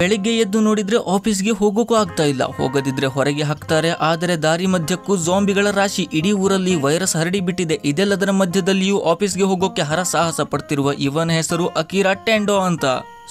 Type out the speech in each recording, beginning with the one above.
ಬೆಳಿಗ್ಗೆ ಎದ್ದು ನೋಡಿದ್ರೆ ಆಫೀಸ್ಗೆ ಹೋಗೋಕ್ಕೂ ಆಗ್ತಾ ಇಲ್ಲ ಹೋಗದಿದ್ರೆ ಹೊರಗೆ ಹಾಕ್ತಾರೆ ಆದರೆ ದಾರಿ ಮಧ್ಯಕ್ಕೂ ಜಾಂಬಿಗಳ ರಾಶಿ ಇಡೀ ಊರಲ್ಲಿ ವೈರಸ್ ಹರಡಿ ಬಿಟ್ಟಿದೆ ಇದೆಲ್ಲದರ ಮಧ್ಯದಲ್ಲಿಯೂ ಆಫೀಸ್ಗೆ ಹೋಗೋಕೆ ಹರ ಸಾಹಸ ಪಡ್ತಿರುವ ಇವನ ಹೆಸರು ಅಕೀರಾ ಟೆಂಡೋ ಅಂತ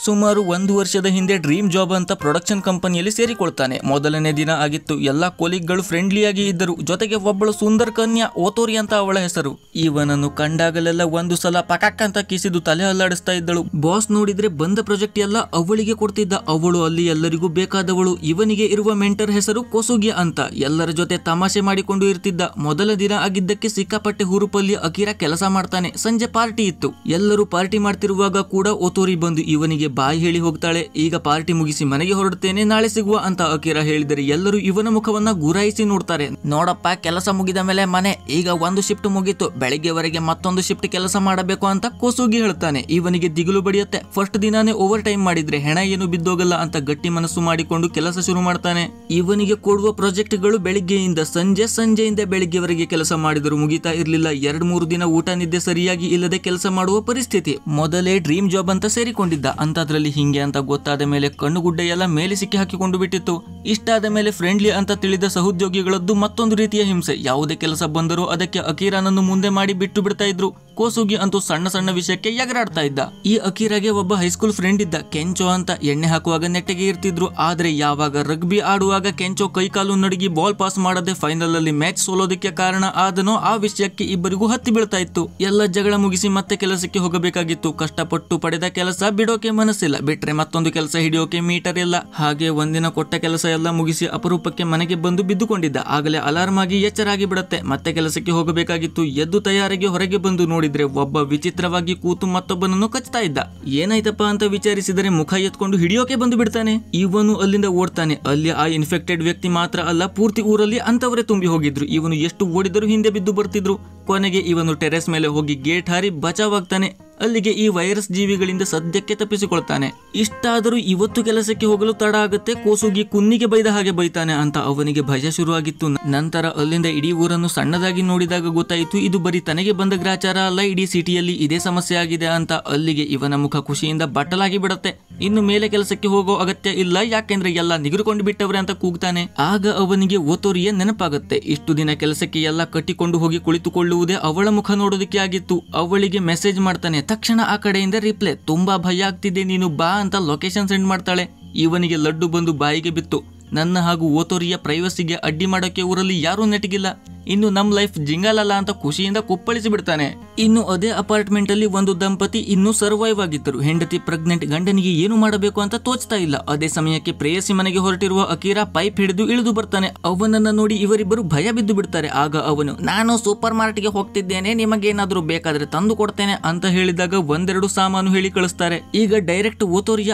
ಸುಮಾರು ಒಂದು ವರ್ಷದ ಹಿಂದೆ ಡ್ರೀಮ್ ಜಾಬ್ ಅಂತ ಪ್ರೊಡಕ್ಷನ್ ಕಂಪನಿಯಲ್ಲಿ ಸೇರಿಕೊಳ್ತಾನೆ ಮೊದಲನೇ ದಿನ ಆಗಿತ್ತು ಎಲ್ಲ ಕೊಲೀಗ್ಗಳು ಫ್ರೆಂಡ್ಲಿಯಾಗಿ ಇದ್ದರು ಜೊತೆಗೆ ಒಬ್ಬಳು ಸುಂದರ್ ಕನ್ಯಾ ಓತೋರಿ ಅಂತ ಅವಳ ಹೆಸರು ಇವನನ್ನು ಕಂಡಾಗಲೆಲ್ಲ ಒಂದು ಸಲ ಪಕಕ್ ಅಂತ ಕಿಸಿದು ತಲೆ ಅಲ್ಲಾಡಿಸ್ತಾ ಇದ್ದಳು ಬಾಸ್ ನೋಡಿದ್ರೆ ಬಂದ ಪ್ರೊಜೆಕ್ಟ್ ಎಲ್ಲ ಅವಳಿಗೆ ಕೊಡ್ತಿದ್ದ ಅವಳು ಅಲ್ಲಿ ಎಲ್ಲರಿಗೂ ಬೇಕಾದವಳು ಇವನಿಗೆ ಇರುವ ಮೆಂಟರ್ ಹೆಸರು ಕೋಸುಗಿ ಅಂತ ಎಲ್ಲರ ಜೊತೆ ತಮಾಷೆ ಮಾಡಿಕೊಂಡು ಇರ್ತಿದ್ದ ಮೊದಲ ದಿನ ಆಗಿದ್ದಕ್ಕೆ ಸಿಕ್ಕಾಪಟ್ಟೆ ಹುರುಪಲ್ಲಿ ಅಕಿರ ಕೆಲಸ ಮಾಡ್ತಾನೆ ಸಂಜೆ ಪಾರ್ಟಿ ಇತ್ತು ಎಲ್ಲರೂ ಪಾರ್ಟಿ ಮಾಡ್ತಿರುವಾಗ ಕೂಡ ಓತೋರಿ ಬಂದು ಇವನಿಗೆ ಬಾಯಿ ಹೇಳಿ ಹೋಗ್ತಾಳೆ ಈಗ ಪಾರ್ಟಿ ಮುಗಿಸಿ ಮನೆಗೆ ಹೊರಡುತ್ತೇನೆ ನಾಳೆ ಸಿಗುವ ಅಂತ ಅಕಿರಾ ಹೇಳಿದರೆ ಎಲ್ಲರೂ ಇವನ ಮುಖವನ್ನ ಗುರಾಯಿಸಿ ನೋಡ್ತಾರೆ ನೋಡಪ್ಪ ಕೆಲಸ ಮುಗಿದ ಮೇಲೆ ಮನೆ ಈಗ ಒಂದು ಶಿಫ್ಟ್ ಮುಗೀತು ಬೆಳಿಗ್ಗೆವರೆಗೆ ಮತ್ತೊಂದು ಶಿಫ್ಟ್ ಕೆಲಸ ಮಾಡಬೇಕು ಅಂತ ಕೋಸುಗಿ ಹೇಳ್ತಾನೆ ಇವನಿಗೆ ದಿಗಿಲು ಬಡಿಯುತ್ತೆ ಫಸ್ಟ್ ದಿನಾನೇ ಓವರ್ ಟೈಮ್ ಮಾಡಿದ್ರೆ ಹೆಣ ಏನು ಬಿದ್ದೋಗಲ್ಲ ಅಂತ ಗಟ್ಟಿ ಮನಸ್ಸು ಮಾಡಿಕೊಂಡು ಕೆಲಸ ಶುರು ಮಾಡ್ತಾನೆ ಇವನಿಗೆ ಕೊಡುವ ಪ್ರಾಜೆಕ್ಟ್ ಗಳು ಬೆಳಿಗ್ಗೆಯಿಂದ ಸಂಜೆ ಸಂಜೆಯಿಂದ ಬೆಳಿಗ್ಗೆವರೆಗೆ ಕೆಲಸ ಮಾಡಿದರೂ ಮುಗಿತಾ ಇರಲಿಲ್ಲ ಎರಡ್ ಮೂರು ದಿನ ಊಟ ನಿದ್ದೆ ಸರಿಯಾಗಿ ಇಲ್ಲದೆ ಕೆಲಸ ಮಾಡುವ ಪರಿಸ್ಥಿತಿ ಮೊದಲೇ ಡ್ರೀಮ್ ಜಾಬ್ ಅಂತ ಸೇರಿಕೊಂಡಿದ್ದ ಅದರಲ್ಲಿ ಹಿಂಗೆ ಅಂತ ಗೊತ್ತಾದ ಮೇಲೆ ಕಣ್ಣು ಎಲ್ಲ ಮೇಲೆ ಸಿಕ್ಕಿ ಹಾಕಿಕೊಂಡು ಬಿಟ್ಟಿತ್ತು ಇಷ್ಟಾದ ಮೇಲೆ ಫ್ರೆಂಡ್ಲಿ ಅಂತ ತಿಳಿದ ಸಹೋದ್ಯೋಗಿಗಳದ್ದು ಮತ್ತೊಂದು ರೀತಿಯ ಹಿಂಸೆ ಯಾವುದೇ ಕೆಲಸ ಬಂದರೂ ಅದಕ್ಕೆ ಅಕೀರಾನನ್ನು ಮುಂದೆ ಮಾಡಿ ಬಿಟ್ಟು ಬಿಡ್ತಾ ಇದ್ರು ಕೋಸುಗಿ ಅಂತೂ ಸಣ್ಣ ಸಣ್ಣ ವಿಷಯಕ್ಕೆ ಎಗರಾಡ್ತಾ ಇದ್ದ ಈ ಅಕೀರಾಗೆ ಒಬ್ಬ ಹೈಸ್ಕೂಲ್ ಫ್ರೆಂಡ್ ಇದ್ದ ಕೆಂಚೋ ಅಂತ ಎಣ್ಣೆ ಹಾಕುವಾಗ ನೆಟ್ಟಗೆ ಇರ್ತಿದ್ರು ಆದ್ರೆ ಯಾವಾಗ ರಗ್ಬಿ ಆಡುವಾಗ ಕೆಂಚೋ ಕೈಕಾಲು ನಡುಗಿ ಬಾಲ್ ಪಾಸ್ ಮಾಡದೆ ಫೈನಲ್ ಅಲ್ಲಿ ಮ್ಯಾಚ್ ಸೋಲೋದಕ್ಕೆ ಕಾರಣ ಆದನೋ ಆ ವಿಷಯಕ್ಕೆ ಇಬ್ಬರಿಗೂ ಹತ್ತಿ ಬೀಳ್ತಾ ಇತ್ತು ಎಲ್ಲ ಜಗಳ ಮುಗಿಸಿ ಮತ್ತೆ ಕೆಲಸಕ್ಕೆ ಹೋಗಬೇಕಾಗಿತ್ತು ಕಷ್ಟಪಟ್ಟು ಪಡೆದ ಕೆಲಸ ಬಿಡೋಕೆ ಮನಸ್ಸಿಲ್ಲ ಬಿಟ್ರೆ ಮತ್ತೊಂದು ಕೆಲಸ ಹಿಡಿಯೋಕೆ ಮೀಟರ್ ಇಲ್ಲ ಹಾಗೆ ಒಂದಿನ ಕೊಟ್ಟ ಕೆಲಸ ಎಲ್ಲ ಮುಗಿಸಿ ಅಪರೂಪಕ್ಕೆ ಮನೆಗೆ ಬಂದು ಬಿದ್ದುಕೊಂಡಿದ್ದ ಆಗಲೇ ಅಲಾರ್ಮ್ ಆಗಿ ಎಚ್ಚರಾಗಿ ಬಿಡತ್ತೆ ಮತ್ತೆ ಕೆಲಸಕ್ಕೆ ಹೋಗಬೇಕಾಗಿತ್ತು ಎದ್ದು ತಯಾರಿಗೆ ಹೊರಗೆ ಬಂದು ನೋಡಿ ನೋಡಿದ್ರೆ ಒಬ್ಬ ವಿಚಿತ್ರವಾಗಿ ಕೂತು ಮತ್ತೊಬ್ಬನನ್ನು ಕಚ್ತಾ ಇದ್ದ ಏನಾಯ್ತಪ್ಪ ಅಂತ ವಿಚಾರಿಸಿದರೆ ಮುಖ ಎತ್ಕೊಂಡು ಹಿಡಿಯೋಕೆ ಬಂದು ಬಿಡ್ತಾನೆ ಇವನು ಅಲ್ಲಿಂದ ಓಡ್ತಾನೆ ಅಲ್ಲಿ ಆ ಇನ್ಫೆಕ್ಟೆಡ್ ವ್ಯಕ್ತಿ ಮಾತ್ರ ಅಲ್ಲ ಪೂರ್ತಿ ಊರಲ್ಲಿ ಅಂತವರೇ ತುಂಬಿ ಹೋಗಿದ್ರು ಇವನು ಎಷ್ಟು ಓಡಿದರೂ ಹಿಂದೆ ಬಿದ್ದು ಬರ್ತಿದ್ರು ಕೊನೆಗೆ ಇವನು ಟೆರೆಸ್ ಮೇಲೆ ಹೋಗಿ ಗೇಟ್ ಹಾರಿ ಬಚಾವಾಗ್ತಾನೆ ಅಲ್ಲಿಗೆ ಈ ವೈರಸ್ ಜೀವಿಗಳಿಂದ ಸದ್ಯಕ್ಕೆ ತಪ್ಪಿಸಿಕೊಳ್ತಾನೆ ಇಷ್ಟಾದರೂ ಇವತ್ತು ಕೆಲಸಕ್ಕೆ ಹೋಗಲು ತಡ ಆಗುತ್ತೆ ಕೋಸುಗಿ ಕುನ್ನಿಗೆ ಬೈದ ಹಾಗೆ ಬೈತಾನೆ ಅಂತ ಅವನಿಗೆ ಭಯ ಶುರುವಾಗಿತ್ತು ನಂತರ ಅಲ್ಲಿಂದ ಇಡೀ ಊರನ್ನು ಸಣ್ಣದಾಗಿ ನೋಡಿದಾಗ ಗೊತ್ತಾಯಿತು ಇದು ಬರೀ ತನಗೆ ಬಂದ ಗ್ರಾಚಾರ ಅಲ್ಲ ಇಡೀ ಸಿಟಿಯಲ್ಲಿ ಇದೇ ಸಮಸ್ಯೆ ಆಗಿದೆ ಅಂತ ಅಲ್ಲಿಗೆ ಇವನ ಮುಖ ಖುಷಿಯಿಂದ ಬಟ್ಟಲಾಗಿ ಬಿಡುತ್ತೆ ಇನ್ನು ಮೇಲೆ ಕೆಲಸಕ್ಕೆ ಹೋಗೋ ಅಗತ್ಯ ಇಲ್ಲ ಯಾಕೆಂದ್ರೆ ಎಲ್ಲ ನಿಗುರುಕೊಂಡು ಬಿಟ್ಟವ್ರೆ ಅಂತ ಕೂಗ್ತಾನೆ ಆಗ ಅವನಿಗೆ ಓತೋರಿಯ ನೆನಪಾಗುತ್ತೆ ಇಷ್ಟು ದಿನ ಕೆಲಸಕ್ಕೆ ಎಲ್ಲ ಕಟ್ಟಿಕೊಂಡು ಹೋಗಿ ಕುಳಿತುಕೊಳ್ಳುವ ಹೇಳುವುದೇ ಅವಳ ಮುಖ ನೋಡೋದಕ್ಕೆ ಆಗಿತ್ತು ಅವಳಿಗೆ ಮೆಸೇಜ್ ಮಾಡ್ತಾನೆ ತಕ್ಷಣ ಆ ಕಡೆಯಿಂದ ರಿಪ್ಲೈ ತುಂಬಾ ಭಯ ಆಗ್ತಿದೆ ನೀನು ಬಾ ಅಂತ ಲೊಕೇಶನ್ ಸೆಂಡ್ ಮಾಡ್ತಾಳೆ ಇವನಿಗೆ ಲಡ್ಡು ಬಂದು ಬಾಯಿಗೆ ಬಿತ್ತು ನನ್ನ ಹಾಗೂ ಓತೋರಿಯ ಪ್ರೈವಸಿಗೆ ಅಡ್ಡಿ ಮಾಡೋಕೆ ಊರಲ್ಲಿ ಯಾರೂ ನೆಟಗಿಲ್ಲ ಇನ್ನು ನಮ್ಮ ಲೈಫ್ ಜಿಂಗಾಲಲ್ಲ ಅಂತ ಖುಷಿಯಿಂದ ಕುಪ್ಪಳಿಸಿ ಬಿಡ್ತಾನೆ ಇನ್ನು ಅದೇ ಅಪಾರ್ಟ್ಮೆಂಟ್ ಅಲ್ಲಿ ಒಂದು ದಂಪತಿ ಇನ್ನೂ ಸರ್ವೈವ್ ಆಗಿದ್ದರು ಹೆಂಡತಿ ಪ್ರೆಗ್ನೆಂಟ್ ಗಂಡನಿಗೆ ಏನು ಮಾಡಬೇಕು ಅಂತ ತೋಚ್ತಾ ಇಲ್ಲ ಅದೇ ಸಮಯಕ್ಕೆ ಪ್ರೇಯಸಿ ಮನೆಗೆ ಹೊರಟಿರುವ ಅಕೀರಾ ಪೈಪ್ ಹಿಡಿದು ಇಳಿದು ಬರ್ತಾನೆ ಅವನನ್ನ ನೋಡಿ ಇವರಿಬ್ಬರು ಭಯ ಬಿದ್ದು ಬಿಡ್ತಾರೆ ಆಗ ಅವನು ನಾನು ಸೂಪರ್ ಮಾರ್ಟ್ಗೆ ಹೋಗ್ತಿದ್ದೇನೆ ನಿಮಗೇನಾದ್ರೂ ಬೇಕಾದ್ರೆ ತಂದು ಕೊಡ್ತೇನೆ ಅಂತ ಹೇಳಿದಾಗ ಒಂದೆರಡು ಸಾಮಾನು ಹೇಳಿ ಕಳಿಸ್ತಾರೆ ಈಗ ಡೈರೆಕ್ಟ್ ಓತೋರಿಯ